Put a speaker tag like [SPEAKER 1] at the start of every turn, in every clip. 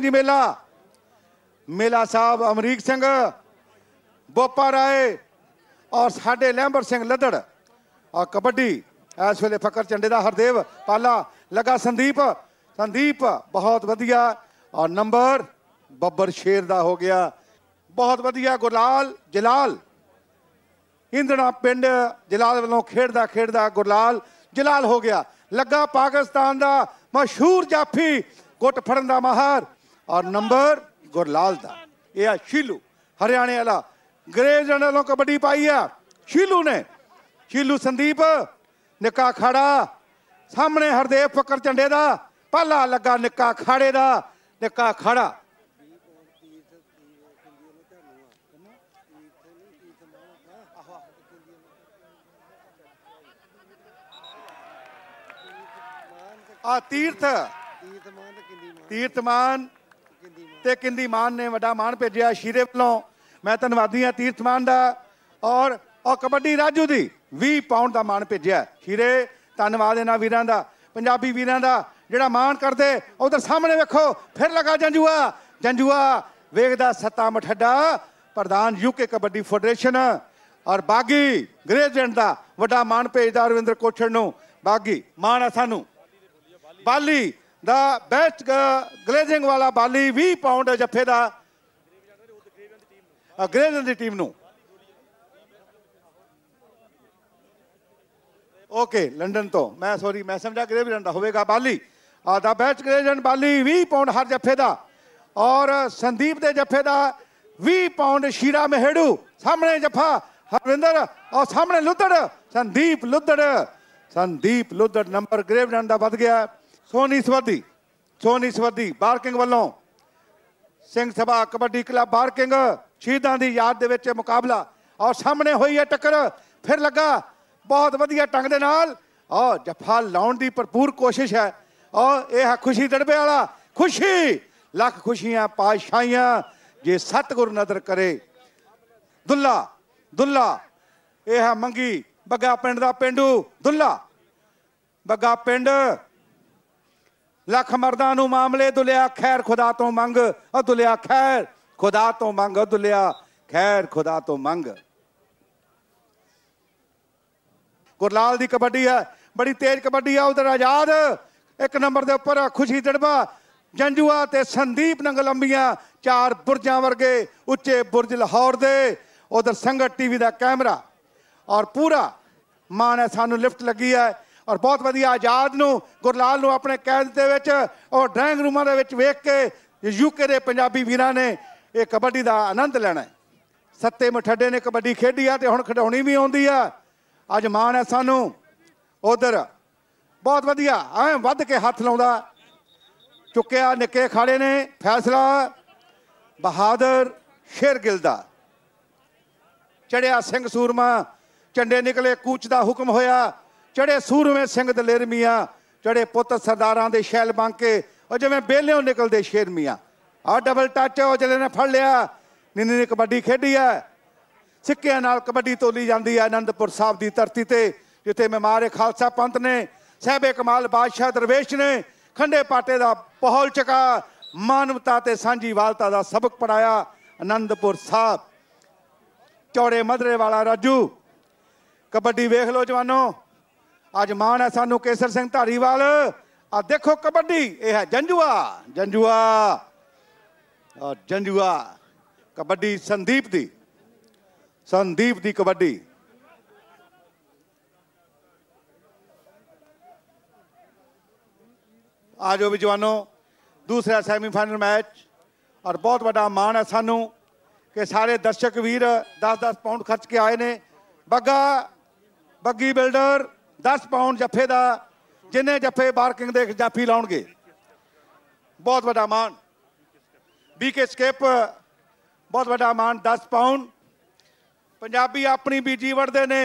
[SPEAKER 1] ਜੀ ਮੇਲਾ ਮੇਲਾ ਸਾਹਿਬ ਅਮਰੀਕ ਸਿੰਘ ਬੋਪਾ ਰਾਏ ਔਰ ਸਾਡੇ ਲੈਂਬਰ ਸਿੰਘ ਲੱਦੜ ਆ ਕਬੱਡੀ ਇਸ ਵੇਲੇ ਫਕਰ ਚੰਡੇ ਦਾ ਹਰਦੇਵ ਪਾਲਾ ਲਗਾ ਸੰਦੀਪ ਸੰਦੀਪ ਬਹੁਤ ਵਧੀਆ ਔਰ ਨੰਬਰ ਬੱਬਰ ਸ਼ੇਰ ਦਾ ਹੋ ਗਿਆ ਬਹੁਤ ਵਧੀਆ ਗੁਰਲਾਲ ਜਲਾਲ ਇੰਦਣਾ ਪਿੰਡ ਜਲਾਲ ਵੱਲੋਂ ਖੇਡਦਾ ਖੇਡਦਾ ਗੁਰਲਾਲ ਜਲਾਲ ਹੋ ਗਿਆ ਲੱਗਾ ਪਾਕਿਸਤਾਨ ਦਾ ਮਸ਼ਹੂਰ ਜਾਫੀ ਗੁੱਟ ਫੜਨ ਦਾ ਮਾਹਰ ਔਰ ਨੰਬਰ ਗੁਰਲਾਲ ਦਾ ਇਹ ਆ ਸ਼ੀਲੂ ਹਰਿਆਣੇ ਵਾਲਾ ਗ੍ਰੇਜ ਨਾਲੋਂ ਕਬੱਡੀ ਪਾਈ ਆ ਸ਼ੀਲੂ ਨੇ ਸ਼ੀਲੂ ਸੰਦੀਪ ਨਿੱਕਾ ਖੜਾ ਸਾਹਮਣੇ ਹਰਦੇਵ ਫਕਰ ਚੰਡੇ ਦਾ ਪਹਿਲਾ ਲੱਗਾ ਨਿੱਕਾ ਖਾੜੇ ਦਾ ਨਿੱਕਾ ਖੜਾ ਆ ਤੀਰਥ ਤੀਰਥਮਾਨ ਕਿੰਦੀ ਮਾਨ ਤੀਰਥਮਾਨ ਤੇ ਕਿੰਦੀ ਮਾਨ ਨੇ ਵੱਡਾ ਮਾਨ ਭੇਜਿਆ ਸ਼ੀਰੇ ਵੱਲੋਂ ਮੈਂ ਧੰਨਵਾਦੀ ਹਾਂ ਤੀਰਥਮਾਨ ਦਾ ਔਰ ਔਰ ਕਬੱਡੀ ਰਾਜੂ ਦੀ 20 ਪਾਉਂਡ ਦਾ ਮਾਨ ਭੇਜਿਆ ਸ਼ੀਰੇ ਧੰਨਵਾਦ ਇਹਨਾਂ ਵੀਰਾਂ ਦਾ ਪੰਜਾਬੀ ਵੀਰਾਂ ਦਾ ਜਿਹੜਾ ਮਾਨ ਕਰਦੇ ਉਧਰ ਸਾਹਮਣੇ ਵੇਖੋ ਫਿਰ ਲਗਾ ਜੰਜੂਆ ਜੰਜੂਆ ਵੇਖਦਾ ਸੱਤਾ ਮਠੱਡਾ ਪ੍ਰਧਾਨ ਯੂਕੇ ਕਬੱਡੀ ਫੈਡਰੇਸ਼ਨ ਔਰ ਬਾਗੀ ਗ੍ਰੇਜੈਂਟ ਦਾ ਵੱਡਾ ਮਾਨ ਭੇਜਦਾ ਰਵਿੰਦਰ ਕੋਛੜ ਨੂੰ ਬਾਗੀ ਮਾਨ ਆ ਸਾਨੂੰ ਬਾਲੀ ਦਾ ਬੈਸਟ ਗਲੇਜ਼ਿੰਗ ਵਾਲਾ ਬਾਲੀ 20 ਪਾਉਂਡ ਜੱਫੇ ਦਾ ਗਰੇਜ਼ਨ ਦੀ ਟੀਮ ਨੂੰ ਓਕੇ ਲੰਡਨ ਤੋਂ ਮੈਂ ਸੌਰੀ ਮੈਂ ਸਮਝਾ ਗ੍ਰੇਵਲੈਂਡ ਦਾ ਹੋਵੇਗਾ ਬਾਲੀ ਆ ਦਾ ਬੈਚ ਗ੍ਰੇਵਲੈਂਡ ਬਾਲੀ 20 ਪਾਉਂਡ ਹਰ ਜੱਫੇ ਦਾ ਔਰ ਸੰਦੀਪ ਦੇ ਜੱਫੇ ਦਾ 20 ਪਾਉਂਡ ਸ਼ੀਰਾ ਮਹਿੜੂ ਸਾਹਮਣੇ ਜੱਫਾ ਹਰਵਿੰਦਰ ਔਰ ਸਾਹਮਣੇ ਲੁੱਧੜ ਸੰਦੀਪ ਲੁੱਧੜ ਸੰਦੀਪ ਲੁੱਧੜ ਨੰਬਰ ਗ੍ਰੇਵਲੈਂਡ ਦਾ ਵੱਧ ਗਿਆ ਸੋਨੀ ਸਵਦੀ ਸੋਨੀ ਸਵਦੀ ਬਾਰਕਿੰਗ ਵੱਲੋਂ ਸਿੰਘ ਸਭਾ ਕਬੱਡੀ ਕਲੱਬ ਬਾਰਕਿੰਗ ਸ਼ਹੀਦਾਂ ਦੀ ਯਾਦ ਦੇ ਵਿੱਚ ਇਹ ਮੁਕਾਬਲਾ ਔਰ ਸਾਹਮਣੇ ਹੋਈ ਹੈ ਟੱਕਰ ਫਿਰ ਲੱਗਾ ਬਹੁਤ ਵਧੀਆ ਟੰਗ ਦੇ ਨਾਲ ਔਰ ਜਫਾ ਲਾਉਣ ਦੀ ਭਰਪੂਰ ਕੋਸ਼ਿਸ਼ ਹੈ ਔਰ ਇਹ ਹੈ ਖੁਸ਼ੀ ਦੜਬੇ ਵਾਲਾ ਖੁਸ਼ੀ ਲੱਖ ਖੁਸ਼ੀਆਂ ਪਾਸ਼ਾਈਆਂ ਜੇ ਸਤਗੁਰ ਨਦਰ ਕਰੇ ਦੁੱਲਾ ਦੁੱਲਾ ਇਹ ਹੈ ਮੰਗੀ ਬੱਗਾ ਪਿੰਡ ਦਾ ਪਿੰਡੂ ਦੁੱਲਾ ਬੱਗਾ ਪਿੰਡ ਲੱਖ ਮਰਦਾਂ ਨੂੰ ਮਾਮਲੇ ਦੁਲਿਆ ਖੈਰ ਖੁਦਾ ਤੋਂ ਮੰਗ ਅ ਦੁਲਿਆ ਖੈਰ ਖੁਦਾ ਤੋਂ ਮੰਗ ਦੁਲਿਆ ਖੈਰ ਖੁਦਾ ਤੋਂ ਮੰਗ ਗੁਰਲਾਲ ਦੀ ਕਬੱਡੀ ਹੈ ਬੜੀ ਤੇਜ਼ ਕਬੱਡੀ ਆ ਉਧਰ ਆਜ਼ਾਦ ਇੱਕ ਨੰਬਰ ਦੇ ਉੱਪਰ ਖੁਸ਼ੀ ਦੜਬਾ ਜੰਜੂਆ ਤੇ ਸੰਦੀਪ ਨੰਗ ਲੰਬੀਆਂ ਚਾਰ ਬੁਰਜਾਂ ਵਰਗੇ ਉੱਚੇ ਬੁਰਜ ਲਾਹੌਰ ਦੇ ਉਧਰ ਸੰਗਤ ਟੀਵੀ ਦਾ ਕੈਮਰਾ ਔਰ ਪੂਰਾ ਮਾਣ ਹੈ ਸਾਨੂੰ ਲਿਫਟ ਲੱਗੀ ਹੈ ਔਰ ਬਹੁਤ ਵਧੀਆ ਆਜ਼ਾਦ ਨੂੰ ਗੁਰਲਾਲ ਨੂੰ ਆਪਣੇ ਕੈਦ ਦੇ ਵਿੱਚ ਔਰ ਡਰਾਇੰਗ ਰੂਮਾਂ ਦੇ ਵਿੱਚ ਵੇਖ ਕੇ ਯੂਕੇ ਦੇ ਪੰਜਾਬੀ ਵੀਰਾਂ ਨੇ ਇਹ ਕਬੱਡੀ ਦਾ ਆਨੰਦ ਲੈਣਾ ਸੱਤੇ ਮਠੱਡੇ ਨੇ ਕਬੱਡੀ ਖੇਡੀ ਆ ਤੇ ਹੁਣ ਖਡਾਉਣੀ ਵੀ ਆਉਂਦੀ ਆ ਅੱਜ ਮਾਣ ਹੈ ਸਾਨੂੰ ਉਧਰ ਬਹੁਤ ਵਧੀਆ ਐ ਵੱਧ ਕੇ ਹੱਥ ਲਾਉਂਦਾ ਚੁੱਕਿਆ ਨਿੱਕੇ ਖਾੜੇ ਨੇ ਫੈਸਲਾ ਬਹਾਦਰ ਸ਼ੇਰਗਿਲ ਦਾ ਚੜਿਆ ਸਿੰਘ ਸੂਰਮਾ ਚੰਡੇ ਨਿਕਲੇ ਕੂਚ ਦਾ ਹੁਕਮ ਹੋਇਆ ਚੜੇ ਸੂਰਮੇ ਸਿੰਘ ਮੀਆਂ ਚੜੇ ਪੁੱਤ ਸਰਦਾਰਾਂ ਦੇ ਸ਼ੈਲ ਬਾਂਕੇ ਉਹ ਜਿਵੇਂ ਬੇਲਿਓ ਨਿਕਲਦੇ ਸ਼ੇਰ ਮੀਆਂ ਆ ਡਬਲ ਟੱਚ ਉਹ ਜਿਹੜੇ ਨੇ ਫੜ ਲਿਆ ਨਿੰਨੇ ਨੇ ਕਬੱਡੀ ਖੇਡੀ ਆ ਸਿੱਕਿਆਂ ਨਾਲ ਕਬੱਡੀ ਤੋਲੀ ਜਾਂਦੀ ਆ ਅਨੰਦਪੁਰ ਸਾਹਿਬ ਦੀ ਧਰਤੀ ਤੇ ਜਿੱਥੇ ਮਹਿਮਾਰੇ ਖਾਲਸਾ ਪੰਥ ਨੇ ਸਹਿਬੇ ਕਮਾਲ ਬਾਦਸ਼ਾਹ ਦਰਵੇਸ਼ ਨੇ ਖੰਡੇ ਪਾਟੇ ਦਾ ਪਹੌਲ ਚਕਾ ਮਾਨਵਤਾ ਤੇ ਸਾਂਝੀ ਵਾਲਤਾ ਦਾ ਸਬਕ ਪੜਾਇਆ ਅਨੰਦਪੁਰ ਸਾਹਿਬ ਚੌੜੇ ਮਧਰੇ ਵਾਲਾ ਰਾਜੂ ਕਬੱਡੀ ਵੇਖ ਲਓ ਜਵਾਨੋ ਅੱਜ ਮਾਣ ਹੈ ਸਾਨੂੰ ਕੇਸਰ ਸਿੰਘ ਧਾਰੀਵਾਲ ਆ ਦੇਖੋ ਕਬੱਡੀ ਇਹ ਹੈ ਜੰਜੂਆ ਜੰਜੂਆ ਆ ਜੰਜੂਆ ਕਬੱਡੀ ਸੰਦੀਪ ਦੀ ਸੰਦੀਪ ਦੀ ਕਬੱਡੀ ਜੋ ਵੀ ਜਵਾਨੋ ਦੂਸਰਾ ਸੈਮੀਫਾਈਨਲ ਮੈਚ ਔਰ ਬਹੁਤ ਵੱਡਾ ਮਾਣ ਹੈ ਸਾਨੂੰ ਕਿ ਸਾਰੇ ਦਰਸ਼ਕ ਵੀਰ 10-10 ਪਾਉਂਡ ਖਰਚ ਕੇ ਆਏ ਨੇ ਬੱਗਾ ਬੱਗੀ ਬਿਲਡਰ 10 ਪਾਉਂਡ ਜੱਫੇ ਦਾ ਜਿੰਨੇ ਜੱਫੇ ਬਾਰਕਿੰਗ ਦੇ ਜਾਫੀ ਲਾਉਣਗੇ ਬਹੁਤ ਵੱਡਾ ਮਾਣ ਬੀਕੇ ਸਕੇਪ ਬਹੁਤ ਵੱਡਾ ਮਾਣ 10 ਪਾਉਂਡ ਪੰਜਾਬੀ ਆਪਣੀ ਬੀਜੀ ਵੜਦੇ ਨੇ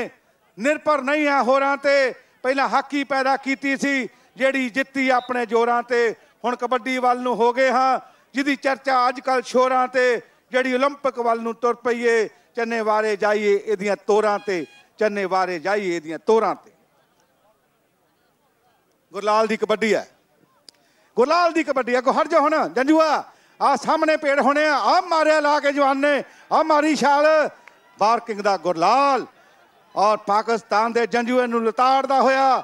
[SPEAKER 1] ਨਿਰਭਰ ਨਹੀਂ ਆ ਹੋਰਾਂ ਤੇ ਪਹਿਲਾਂ ਹਾਕੀ ਪੈਦਾ ਕੀਤੀ ਸੀ ਜਿਹੜੀ ਜਿੱਤੀ ਆਪਣੇ ਜੋਰਾਂ ਤੇ ਹੁਣ ਕਬੱਡੀ ਵੱਲ ਨੂੰ ਹੋ ਗਏ ਹਾਂ ਜਿਹਦੀ ਚਰਚਾ ਅੱਜ ਕੱਲ ਸ਼ੋਰਾਂ ਤੇ ਜਿਹੜੀ 올림픽 ਵੱਲ ਨੂੰ ਤੁਰ ਪਈਏ ਚੰਨੇ ਵਾਰੇ ਜਾਈਏ ਇਹਦੀਆਂ ਤੋਰਾਂ ਤੇ ਚੰਨੇ ਵਾਰੇ ਜਾਈਏ ਇਹਦੀਆਂ ਤੋਰਾਂ ਤੇ ਗੁਰਲਾਲ ਦੀ ਕਬੱਡੀ ਹੈ ਗੁਰਲਾਲ ਦੀ ਕਬੱਡੀ ਹੈ ਕੋ ਹਰ ਜਾ ਹੁਣ ਜੰਜੂਆ ਆ ਸਾਹਮਣੇ ਪੇੜ ਹੋਣੇ ਆ ਆ ਮਾਰਿਆ ਲਾ ਕੇ ਜਵਾਨ ਨੇ ਆ ਮਾਰੀ ਛਾਲ ਬਾਰਕਿੰਗ ਦਾ ਗੁਰਲਾਲ ਔਰ ਪਾਕਿਸਤਾਨ ਦੇ ਜੰਜੂਏ ਨੂੰ ਲਤਾੜਦਾ ਹੋਇਆ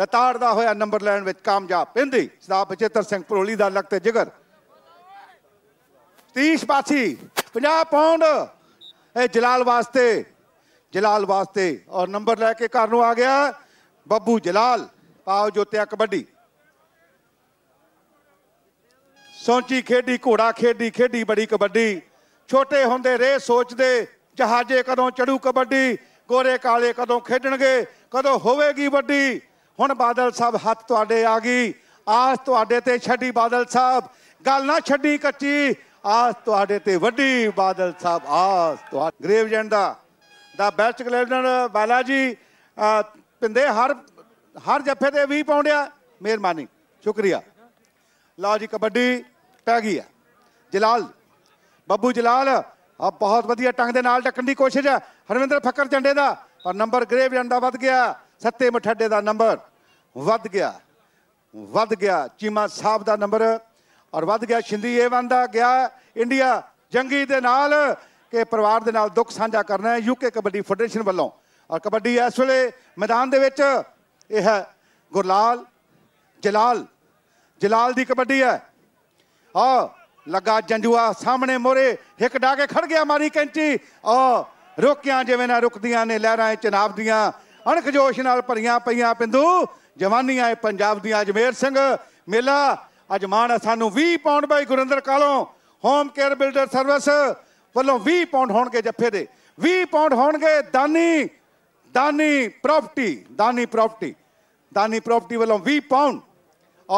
[SPEAKER 1] ਲਤਾੜਦਾ ਹੋਇਆ ਨੰਬਰ ਲੈਣ ਵਿੱਚ ਕਾਮਯਾਬ ਪਿੰਦੀ ਸਦਾ ਬਚੇਤਰ ਸਿੰਘ ਪਰੋਲੀ ਦਾ ਤੇ ਜਿਗਰ 30 ਪਾਸੀ 50 ਪਾਉਂਡ ਇਹ ਜਲਾਲ ਵਾਸਤੇ ਜਲਾਲ ਵਾਸਤੇ ਔਰ ਨੰਬਰ ਲੈ ਕੇ ਘਰ ਨੂੰ ਆ ਗਿਆ ਬੱਬੂ ਜਲਾਲ ਆਓ ਜੋਤਿਆ ਕਬੱਡੀ ਸੌਂਚੀ ਖੇਡੀ ਘੋੜਾ ਖੇਡੀ ਖੇਡੀ ਬੜੀ ਕਬੱਡੀ ਛੋਟੇ ਹੁੰਦੇ ਰੇ ਸੋਚਦੇ ਜਹਾਜੇ ਕਦੋਂ ਚੜੂ ਕਬੱਡੀ ਗੋਰੇ ਕਾਲੇ ਕਦੋਂ ਖੇਡਣਗੇ ਕਦੋਂ ਹੋਵੇਗੀ ਵੱਡੀ ਹੁਣ ਬਾਦਲ ਸਾਹਿਬ ਹੱਥ ਤੁਹਾਡੇ ਆ ਗਈ ਆਸ ਤੁਹਾਡੇ ਤੇ ਛੱਡੀ ਬਾਦਲ ਸਾਹਿਬ ਗੱਲ ਨਾ ਛੱਡੀ ਕੱਚੀ ਆਸ ਤੁਹਾਡੇ ਤੇ ਵੱਡੀ ਬਾਦਲ ਸਾਹਿਬ ਆਸ ਤੁਹਾਡੇ ਗ੍ਰੇਵ ਜੰਡਾ ਦਾ ਬੈਸਟ ਕਲੈਡਰ ਬਾਲਾ ਜੀ ਪਿੰਦੇ ਹਰ ਹਰ ਜੱਫੇ ਤੇ 20 ਪਾਉਂਡ ਆ ਮਿਹਰਬਾਨੀ ਸ਼ੁਕਰੀਆ ਲਓ ਜੀ ਕਬੱਡੀ ਪੈ ਗਈ ਆ ਜਲਾਲ ਬੱਬੂ ਜਲਾਲ ਆ ਬਹੁਤ ਵਧੀਆ ਟੰਗ ਦੇ ਨਾਲ ਟੱਕਣ ਦੀ ਕੋਸ਼ਿਸ਼ ਹੈ ਹਰਵਿੰਦਰ ਫੱਕਰ ਝੰਡੇ ਦਾ ਪਰ ਨੰਬਰ ਗ੍ਰੇਵ ਜੰਡਾ ਵੱਧ ਗਿਆ ਸੱਤੇ ਮਠੱਡੇ ਦਾ ਨੰਬਰ ਵੱਧ ਗਿਆ ਵੱਧ ਗਿਆ ਚੀਮਾ ਸਾਹਿਬ ਦਾ ਨੰਬਰ ਔਰ ਵੱਧ ਗਿਆ ਸ਼ਿੰਦੀ ਏਵਨ ਦਾ ਗਿਆ ਇੰਡੀਆ ਜੰਗੀ ਦੇ ਨਾਲ ਕਿ ਪਰਿਵਾਰ ਦੇ ਨਾਲ ਦੁੱਖ ਸਾਂਝਾ ਕਰਨਾ ਹੈ ਯੂਕੇ ਕਬੱਡੀ ਫੈਡਰੇਸ਼ਨ ਵੱਲੋਂ ਔਰ ਕਬੱਡੀ ਇਸ ਵੇਲੇ ਮੈਦਾਨ ਦੇ ਵਿੱਚ ਇਹ ਹੈ ਗੁਰਲਾਲ ਜਲਾਲ ਜਲਾਲ ਦੀ ਕਬੱਡੀ ਹੈ ਆ ਲੱਗਾ ਜੰਜੂਆ ਸਾਹਮਣੇ ਮੋਰੇ ਇੱਕ ਡਾ ਕੇ ਖੜ ਗਿਆ ਮਾਰੀ ਕੈਂਚੀ ਆ ਰੋਕਿਆਂ ਜਿਵੇਂ ਨਾ ਰੁਕਦੀਆਂ ਨੇ ਲਹਿਰਾਂ ਚਨਾਬ ਦੀਆਂ ਅਣਖ ਜੋਸ਼ ਨਾਲ ਭਰੀਆਂ ਪਈਆਂ ਪਿੰਦੂ ਜਵਾਨੀਆਂ ਇਹ ਪੰਜਾਬ ਦੀਆਂ ਅਜਮੇਰ ਸਿੰਘ ਮੇਲਾ ਅਜਮਾਨ ਸਾਨੂੰ 20 ਪਾਉਂਡ ਬਾਈ ਗੁਰਿੰਦਰ ਕਾਲੋਂ ਹੋਮ ਕੇਅਰ ਬਿਲਡਰ ਸਰਵਿਸ ਵੱਲੋਂ 20 ਪਾਉਂਡ ਹੋਣਗੇ ਜੱਫੇ ਦੇ 20 ਪਾਉਂਡ ਹੋਣਗੇ ਦਾਨੀ ਦਾਨੀ ਪ੍ਰਾਪਰਟੀ ਦਾਨੀ ਪ੍ਰਾਪਰਟੀ ਦਾਨੀ ਪ੍ਰਾਪਰਟੀ ਵੱਲੋਂ 20 ਪਾਉਂਡ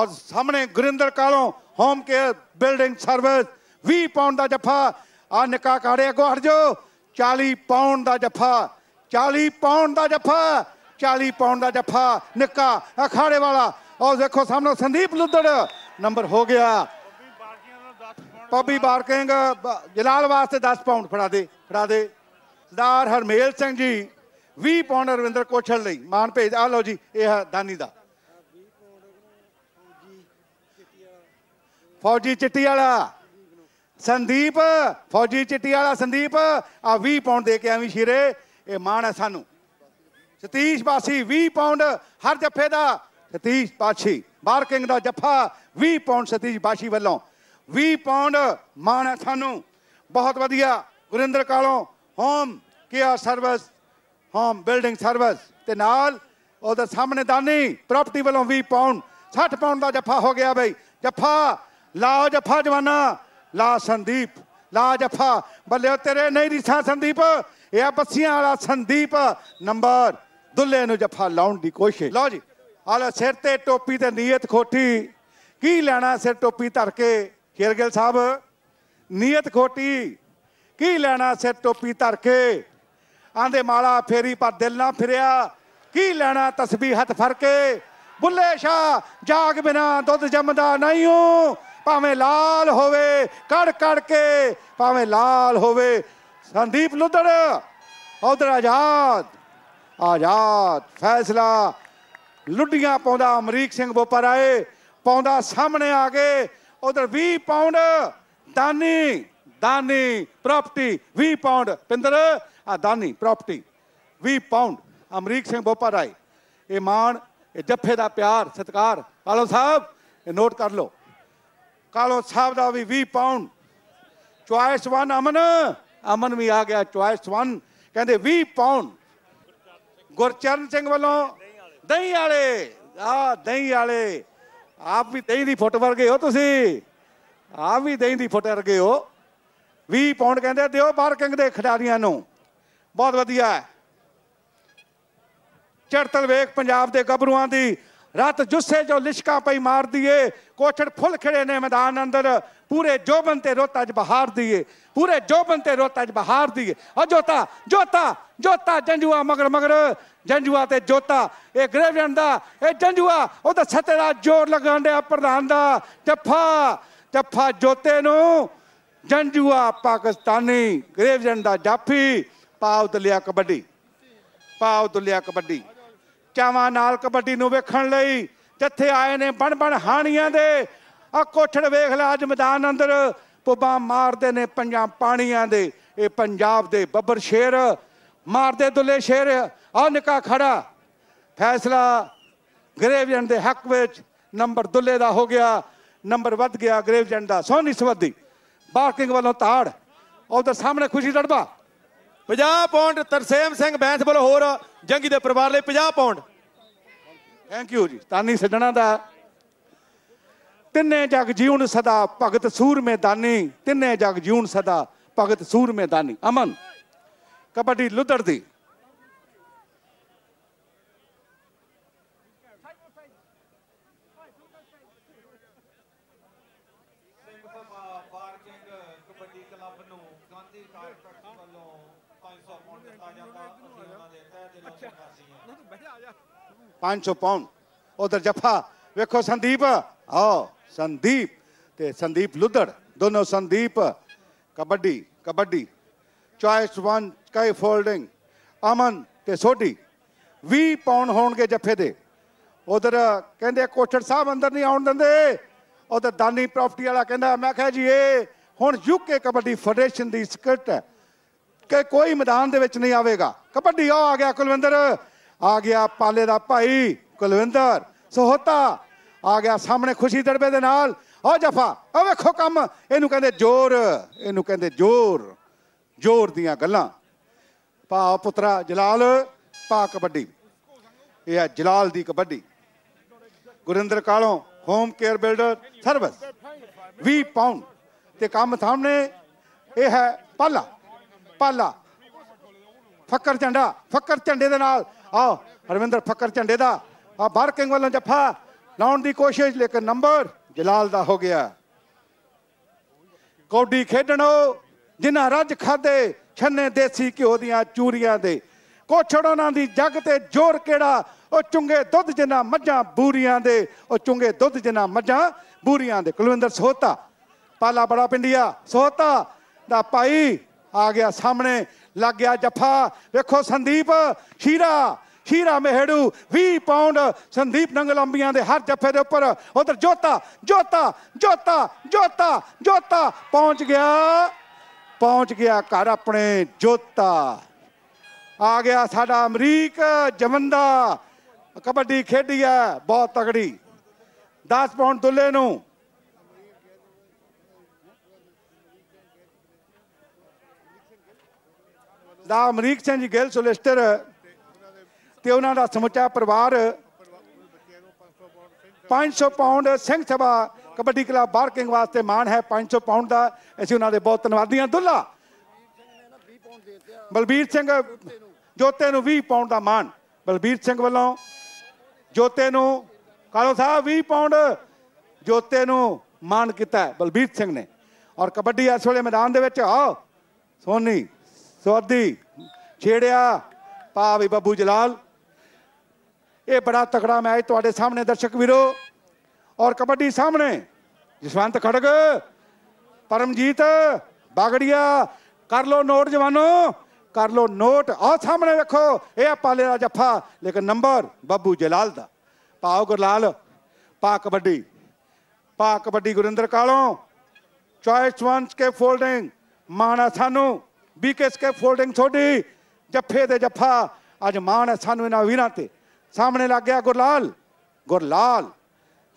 [SPEAKER 1] ਔਰ ਸਾਹਮਣੇ ਗੁਰਿੰਦਰ ਕਾਲੋਂ home care building service 20 pound ਦਾ ਜੱਫਾ ਆ ਨਿਕਾ ਕਾੜੇ ਅਗੋ ਹਟ ਜਾਓ 40 ਪਾਉਂਡ ਦਾ ਜੱਫਾ 40 ਪਾਉਂਡ ਦਾ ਜੱਫਾ 40 ਪਾਉਂਡ ਦਾ ਜੱਫਾ ਨਿਕਾ ਅਖਾੜੇ ਵਾਲਾ ਔਰ ਦੇਖੋ ਸਾਹਮਣੇ ਸੰਦੀਪ ਲੁੱਦੜ ਨੰਬਰ ਹੋ ਗਿਆ ਪੱਬੀ ਬਾਰਕਿੰਗ ਜਲਾਲ ਵਾਸਤੇ 10 ਪਾਉਂਡ ਫੜਾ ਦੇ ਫੜਾ ਦੇ ਸਰਦਾਰ ਹਰਮੇਲ ਸਿੰਘ ਜੀ 20 ਪਾਉਂਡ ਰਵਿੰਦਰ ਕੋਠਲ ਲਈ ਮਾਨ ਭੇਜ ਆ ਲਓ ਜੀ ਇਹ ਹੈ ਦਾਨੀ ਦਾ ਫੌਜੀ ਚਿੱਟੀ ਵਾਲਾ ਸੰਦੀਪ ਫੌਜੀ ਚਿੱਟੀ ਵਾਲਾ ਸੰਦੀਪ ਆ 20 ਪਾਉਂਡ ਦੇ ਕੇ ਆਵੀਂ ਸ਼ੀਰੇ ਇਹ ਮਾਨ ਹੈ ਸਾਨੂੰ ਸਤੀਸ਼ ਬਾਸੀ 20 ਪਾਉਂਡ ਹਰ ਜੱਫੇ ਦਾ ਸਤੀਸ਼ ਬਾਸੀ ਮਾਰਕਿੰਗ ਦਾ ਜੱਫਾ 20 ਪਾਉਂਡ ਸਤੀਸ਼ ਬਾਸੀ ਵੱਲੋਂ 20 ਪਾਉਂਡ ਮਾਨ ਹੈ ਸਾਨੂੰ ਬਹੁਤ ਵਧੀਆ ਗੁਰਿੰਦਰ ਕਾਲੋਂ home care service home building service ਤੇ ਨਾਲ ਉਹਦੇ ਸਾਹਮਣੇ ਦਾਨੀ ਪ੍ਰਾਪਰਟੀ ਵੱਲੋਂ 20 ਪਾਉਂਡ 60 ਪਾਉਂਡ ਦਾ ਜੱਫਾ ਹੋ ਗਿਆ ਬਈ ਜੱਫਾ ਲਾਓ ਜੱਫਾ ਜਵਾਨਾ ਲਾ ਸੰਦੀਪ ਲਾ ਜੱਫਾ ਬੱਲੇ ਤੇਰੇ ਨਹੀਂ ਰਿਸਾ ਸੰਦੀਪ ਇਹ ਬੱਸੀਆਂ ਵਾਲਾ ਸੰਦੀਪ ਨੰਬਰ ਦੁੱਲੇ ਨੂੰ ਜੱਫਾ ਲਾਉਣ ਦੀ ਕੋਸ਼ਿਸ਼ ਲਓ ਜੀ ਆਲਾ ਸਿਰ ਤੇ ਟੋਪੀ ਤੇ ਨੀਅਤ ਖੋਟੀ ਕੀ ਲੈਣਾ ਸਿਰ ਟੋਪੀ ਧਰ ਕੇ ਖੇਰਗਿਲ ਸਾਹਿਬ ਨੀਅਤ ਖੋਟੀ ਕੀ ਲੈਣਾ ਸਿਰ ਟੋਪੀ ਧਰ ਕੇ ਆਂਦੇ ਮਾਲਾ ਫੇਰੀ ਪਰ ਦਿਲ ਨਾ ਫਿਰਿਆ ਕੀ ਲੈਣਾ ਤਸਬੀਹ ਹੱਥ ਫੜ ਕੇ ਬੁੱਲੇ ਸ਼ਾ ਜਾਗ ਬਿਨਾ ਦੁੱਧ ਜੰਮਦਾ ਨਹੀਂ ਹੂੰ ਭਾਵੇਂ ਲਾਲ ਹੋਵੇ ਕੜ ਕੜ ਕੇ ਭਾਵੇਂ ਲਾਲ ਹੋਵੇ ਸੰਦੀਪ ਲੁੱਧੜ ਉਧਰ ਆਜ਼ਾਦ ਆਜ਼ਾਦ ਫੈਸਲਾ ਲੁੱਡੀਆਂ ਪਾਉਂਦਾ ਅਮਰੀਕ ਸਿੰਘ ਬੋਪਰ ਆਏ ਪਾਉਂਦਾ ਸਾਹਮਣੇ ਆ ਕੇ ਉਧਰ 20 ਪਾਉਂਡ ਦਾਨੀ ਦਾਨੀ property 20 pound Pinder Adani property 20 pound Amrik Singh ਬੋਪਾ ਰਾਏ ਇਹ ਮਾਣ ਇਹ ਜੱਫੇ ਦਾ ਪਿਆਰ ਸਤਕਾਰ ਕਾਲੋ ਸਾਹਿਬ ਇਹ ਨੋਟ ਕਰ ਲਓ ਕਾਲੋ ਸਾਹਿਬ ਦਾ ਵੀ 20 ਪਾਉਂਡ ਚੁਆਇਸ 1 ਅਮਨ ਅਮਨ ਵੀ ਆ ਗਿਆ ਚੁਆਇਸ 1 ਕਹਿੰਦੇ 20 ਪਾਉਂਡ ਗੁਰਚਰਨ ਸਿੰਘ ਵੱਲੋਂ ਦਹੀਂ ਵਾਲੇ ਆ ਦਹੀਂ ਵਾਲੇ ਆਪ ਵੀ ਦਹੀਂ ਦੀ ਫੁੱਟ ਵਰਗੇ ਹੋ ਤੁਸੀਂ ਆਪ ਵੀ ਦਹੀਂ ਦੀ ਫੁੱਟ ਵਰਗੇ ਹੋ 20 ਪਾਉਂਡ ਕਹਿੰਦੇ ਦਿਓ ਬਾਰਕਿੰਗ ਦੇ ਖਿਡਾਰੀਆਂ ਨੂੰ ਬਹੁਤ ਵਧੀਆ ਹੈ ਚੜਤਲ ਵੇਖ ਪੰਜਾਬ ਦੇ ਗੱਭਰੂਆਂ ਦੀ ਰਤ ਜੁੱਸੇ ਜੋ ਲਿਸ਼ਕਾ ਪਈ ਮਾਰ ਦਈਏ ਕੋਛੜ ਫੁੱਲ ਖੜੇ ਨੇ ਮੈਦਾਨ ਅੰਦਰ ਪੂਰੇ ਜੋਬਨ ਤੇ ਰੋਤ ਅਜ ਬਹਾਰ ਦੀਏ ਪੂਰੇ ਜੋਬਨ ਤੇ ਰੋਤ ਅਜ ਬਹਾਰ ਦੀਏ ਔਰ ਜੋਤਾ ਜੋਤਾ ਜੋਤਾ ਜੰਜੂਆ ਮਗਰ ਮਗਰ ਜੰਜੂਆ ਤੇ ਜੋਤਾ ਇਹ ਗ੍ਰੇਵਿਆਂ ਦਾ ਇਹ ਜੰਜੂਆ ਉਹਦਾ ਸੱਤੇ ਦਾ ਜੋਰ ਲਗਾਣ ਦੇ ਪ੍ਰਧਾਨ ਦਾ ਜੱਫਾ ਜੱਫਾ ਜੋਤੇ ਨੂੰ ਜੰਜੂਆ ਪਾਕਿਸਤਾਨੀ ਗ੍ਰੇਵਿਆਂ ਦਾ ਜਾਫੀ ਪਾਉ ਦਲਿਆ ਕਬੱਡੀ ਪਾਉ ਦਲਿਆ ਕਬੱਡੀ ਚਾਵਾਂ ਨਾਲ ਕਬੱਡੀ ਨੂੰ ਵੇਖਣ ਲਈ ਜਿੱਥੇ ਆਏ ਨੇ ਬਣ ਬਣ ਹਾਣੀਆਂ ਦੇ ਆ ਕੋਠੜ ਵੇਖ ਲੈ ਅੱਜ ਮੈਦਾਨ ਅੰਦਰ ਪੁੱਬਾਂ ਮਾਰਦੇ ਨੇ ਪੰਜਾਂ ਪਾਣੀਆਂ ਦੇ ਇਹ ਪੰਜਾਬ ਦੇ ਬੱਬਰ ਸ਼ੇਰ ਮਾਰਦੇ ਦੁੱਲੇ ਸ਼ੇਰ ਆ ਨਿਕਾ ਖੜਾ ਫੈਸਲਾ ਗਰੇਵਜਨ ਦੇ ਹੱਕ ਵਿੱਚ ਨੰਬਰ ਦੁੱਲੇ ਦਾ ਹੋ ਗਿਆ ਨੰਬਰ ਵੱਧ ਗਿਆ ਗਰੇਵਜਨ ਦਾ ਸੋਨੀ ਸਵਦੀ
[SPEAKER 2] ਬਾਕਿੰਗ ਵੱਲੋਂ ਤਾੜ ਉਹਦੇ ਸਾਹਮਣੇ ਖੁਸ਼ੀ ਦੜਬਾ 50 ਪਾਉਂਡ ਤਰਸੇਮ ਸਿੰਘ ਬੈਂਸ ਵੱਲੋਂ ਹੋਰ ਜੰਗੀ ਦੇ ਪਰਿਵਾਰ ਲਈ 50 ਪਾਉਂਡ ਥੈਂਕ ਯੂ ਜੀ ਤਾਨੀ ਸੱਜਣਾ ਦਾ
[SPEAKER 1] ਤਿੰਨੇ ਜਗ ਜੀਉਣ ਸਦਾ ਭਗਤ ਸੂਰ ਮੈਦਾਨੀ ਤਿੰਨੇ ਜਗ ਜੀਉਣ ਸਦਾ ਭਗਤ ਸੂਰ ਮੈਦਾਨੀ ਅਮਨ ਕਬੱਡੀ ਲੁੱਟੜਦੀ ਦੀ 500 ਪਾਉਂਡ ਉਧਰ ਜਫਾ ਵੇਖੋ ਸੰਦੀਪ ਆਓ ਸੰਦੀਪ ਤੇ ਸੰਦੀਪ ਲੁੱਧੜ ਦੋਨੋਂ Sandeep kabaddi kabaddi choice 1 sky folding Aman ਤੇ ਸੋਢੀ 20 ਪਾਉਂਡ ਹੋਣਗੇ ਜੱਫੇ ਦੇ ਉਧਰ ਕਹਿੰਦੇ ਕੋਚੜ ਸਾਹਿਬ ਅੰਦਰ ਨਹੀਂ ਆਉਣ ਦਿੰਦੇ ਉਧਰ ਦਾਨੀ ਪ੍ਰਾਪਰਟੀ ਵਾਲਾ ਕਹਿੰਦਾ ਮੈਂ ਕਿਹਾ ਜੀ ਇਹ ਹੁਣ ਯੂਕੇ ਕਬੱਡੀ ਫੈਡਰੇਸ਼ਨ ਦੀ ਸਕ੍ਰਿਪਟ ਹੈ ਕਿ ਕੋਈ ਮੈਦਾਨ ਦੇ ਵਿੱਚ ਨਹੀਂ ਆਵੇਗਾ ਕਬੱਡੀ ਆ ਗਿਆ ਕੁਲਵਿੰਦਰ ਆ ਗਿਆ ਪਾਲੇ ਦਾ ਭਾਈ ਕੁਲਵਿੰਦਰ ਸੋਹਤਾ ਆ ਗਿਆ ਸਾਹਮਣੇ ਖੁਸ਼ੀ ਦੜਬੇ ਦੇ ਨਾਲ ਆ ਜਫਾ ਆ ਵੇਖੋ ਕੰਮ ਇਹਨੂੰ ਕਹਿੰਦੇ ਜ਼ੋਰ ਇਹਨੂੰ ਕਹਿੰਦੇ ਜ਼ੋਰ ਜ਼ੋਰ ਦੀਆਂ ਗੱਲਾਂ ਪਾ ਪੁੱਤਰਾ ਜਲਾਲ ਪਾ ਕਬੱਡੀ ਇਹ ਹੈ ਜਲਾਲ ਦੀ ਕਬੱਡੀ ਗੁਰਿੰਦਰ ਕਾਲੋਂ home care builder service 20 pound ਤੇ ਕੰਮ ਸਾਹਮਣੇ ਇਹ ਹੈ ਪਾਲਾ ਪਾਲਾ ਫੱਕਰ ਝੰਡਾ ਫੱਕਰ ਝੰਡੇ ਦੇ ਨਾਲ ਆਓ ਹਰਵਿੰਦਰ ਫਕਰ ਝੰਡੇ ਦਾ ਆ ਬਾਰਕਿੰਗ ਵੱਲੋਂ ਜੱਫਾ ਲਾਉਣ ਦੀ ਕੋਸ਼ਿਸ਼ ਲੇਕਿਨ ਨੰਬਰ ਜਲਾਲ ਦਾ ਹੋ ਗਿਆ ਕੌਡੀ ਖੇਡਣੋ ਜਿਨ੍ਹਾਂ ਰੱਜ ਖਾਦੇ ਛੰਨੇ ਦੇਸੀ ਘਿਓ ਦੀਆਂ ਚੂਰੀਆਂ ਦੇ ਨਾਂ ਦੀ ਜੱਗ ਤੇ ਜ਼ੋਰ ਕਿਹੜਾ ਉਹ ਚੁੰਗੇ ਦੁੱਧ ਜਿਨ੍ਹਾਂ ਮੱਝਾਂ ਬੂਰੀਆਂ ਦੇ ਉਹ ਚੁੰਗੇ ਦੁੱਧ ਜਿਨ੍ਹਾਂ ਮੱਝਾਂ ਬੂਰੀਆਂ ਦੇ ਕੁਲਵਿੰਦਰ ਸੋਤਾ ਪਾਲਾ ਬੜਾ ਪਿੰਡੀਆ ਸੋਤਾ ਦਾ ਭਾਈ ਆ ਗਿਆ ਸਾਹਮਣੇ ਲੱਗ ਗਿਆ ਜੱਫਾ ਵੇਖੋ ਸੰਦੀਪ ਸ਼ੀਰਾ ਹੀਰਾ ਮਹਿੜੂ 20 ਪਾਉਂਡ ਸੰਦੀਪ ਨੰਗਲੰਬੀਆਂ ਦੇ ਹਰ ਜੱਫੇ ਦੇ ਉੱਪਰ ਉਧਰ ਜੋਤਾ ਜੋਤਾ ਜੋਤਾ ਜੋਤਾ ਜੋਤਾ ਪਹੁੰਚ ਗਿਆ ਪਹੁੰਚ ਗਿਆ ਘਰ ਆਪਣੇ ਜੋਤਾ ਆ ਗਿਆ ਸਾਡਾ ਅਮਰੀਕ ਜਵੰਦਾ ਕਬੱਡੀ ਖੇਡੀ ਹੈ ਬਹੁਤ ਤਗੜੀ 10 ਪਾਉਂਡ ਦੁੱਲੇ ਨੂੰ ਦਾ ਅਮਰੀਕ ਸਿੰਘ ਗਿੱਲ ਸੋਲਿਸਟਰ ਤੇ ਉਹਨਾਂ ਦਾ ਸਮੁੱਚਾ ਪਰਿਵਾਰ 500 pound Singh Sabha kabaddi club Barking ਵਾਸਤੇ ਮਾਣ ਹੈ 500 ਪਾਉਂਡ ਦਾ ਅਸੀਂ ਉਹਨਾਂ ਦੇ ਬਹੁਤ ਧੰਨਵਾਦੀ ਹਾਂ ਦੁੱਲਾ ਬਲਬੀਰ ਸਿੰਘ ਜੋਤੇ ਨੂੰ 20 ਪਾਉਂਡ ਦਾ ਮਾਣ ਬਲਬੀਰ ਸਿੰਘ ਵੱਲੋਂ ਜੋਤੇ ਨੂੰ ਕਾਲੋ ਸਾਹਿਬ 20 ਪਾਉਂਡ ਜੋਤੇ ਨੂੰ ਮਾਣ ਕੀਤਾ ਬਲਬੀਰ ਸਿੰਘ ਨੇ ਔਰ ਕਬੱਡੀ ਇਸ ਵੇਲੇ ਮੈਦਾਨ ਦੇ ਵਿੱਚ ਆਓ ਸੋਨੀ ਸਵਾਦੀ ਛੇੜਿਆ ਵੀ ਬੱਬੂ ਜਲਾਲ ਇਹ ਬੜਾ ਤਕੜਾ ਮੈਚ ਤੁਹਾਡੇ ਸਾਹਮਣੇ ਦਰਸ਼ਕ ਵੀਰੋ ਔਰ ਕਬੱਡੀ ਸਾਹਮਣੇ ਜਸਵੰਤ ਖੜਗ ਪਰਮਜੀਤ ਬਾਗੜੀਆ ਕਰ ਲੋ ਨੋਟ ਜਵਾਨੋ ਕਰ ਲੋ ਨੋਟ ਆ ਸਾਹਮਣੇ ਵੇਖੋ ਇਹ ਆ ਪਾਲੇ ਦਾ ਜੱਫਾ ਲੇਕਿਨ ਨੰਬਰ ਬੱਬੂ ਜਲਾਲ ਦਾ ਪਾਓ ਗੁਰਲਾਲ ਪਾ ਕਬੱਡੀ ਪਾ ਕਬੱਡੀ ਗੁਰਿੰਦਰ ਕਾਲੋਂ ਚੋਇਸ ਵਨਸ ਕੇ ਫੋਲਡਿੰਗ ਮਾਣਾ ਸਾਨੂੰ ਬੀਕੇਐਸ ਕੇ ਫੋਲਡਿੰਗ ਥੋੜੀ ਜੱਫੇ ਦੇ ਜੱਫਾ ਅੱਜ ਮਾਣ ਹੈ ਸਾਨੂੰ ਇਹਨਾਂ ਵੀਰਾਂ ਤੇ ਸਾਹਮਣੇ ਲੱਗ ਗਿਆ ਗੁਰਲਾਲ ਗੁਰਲਾਲ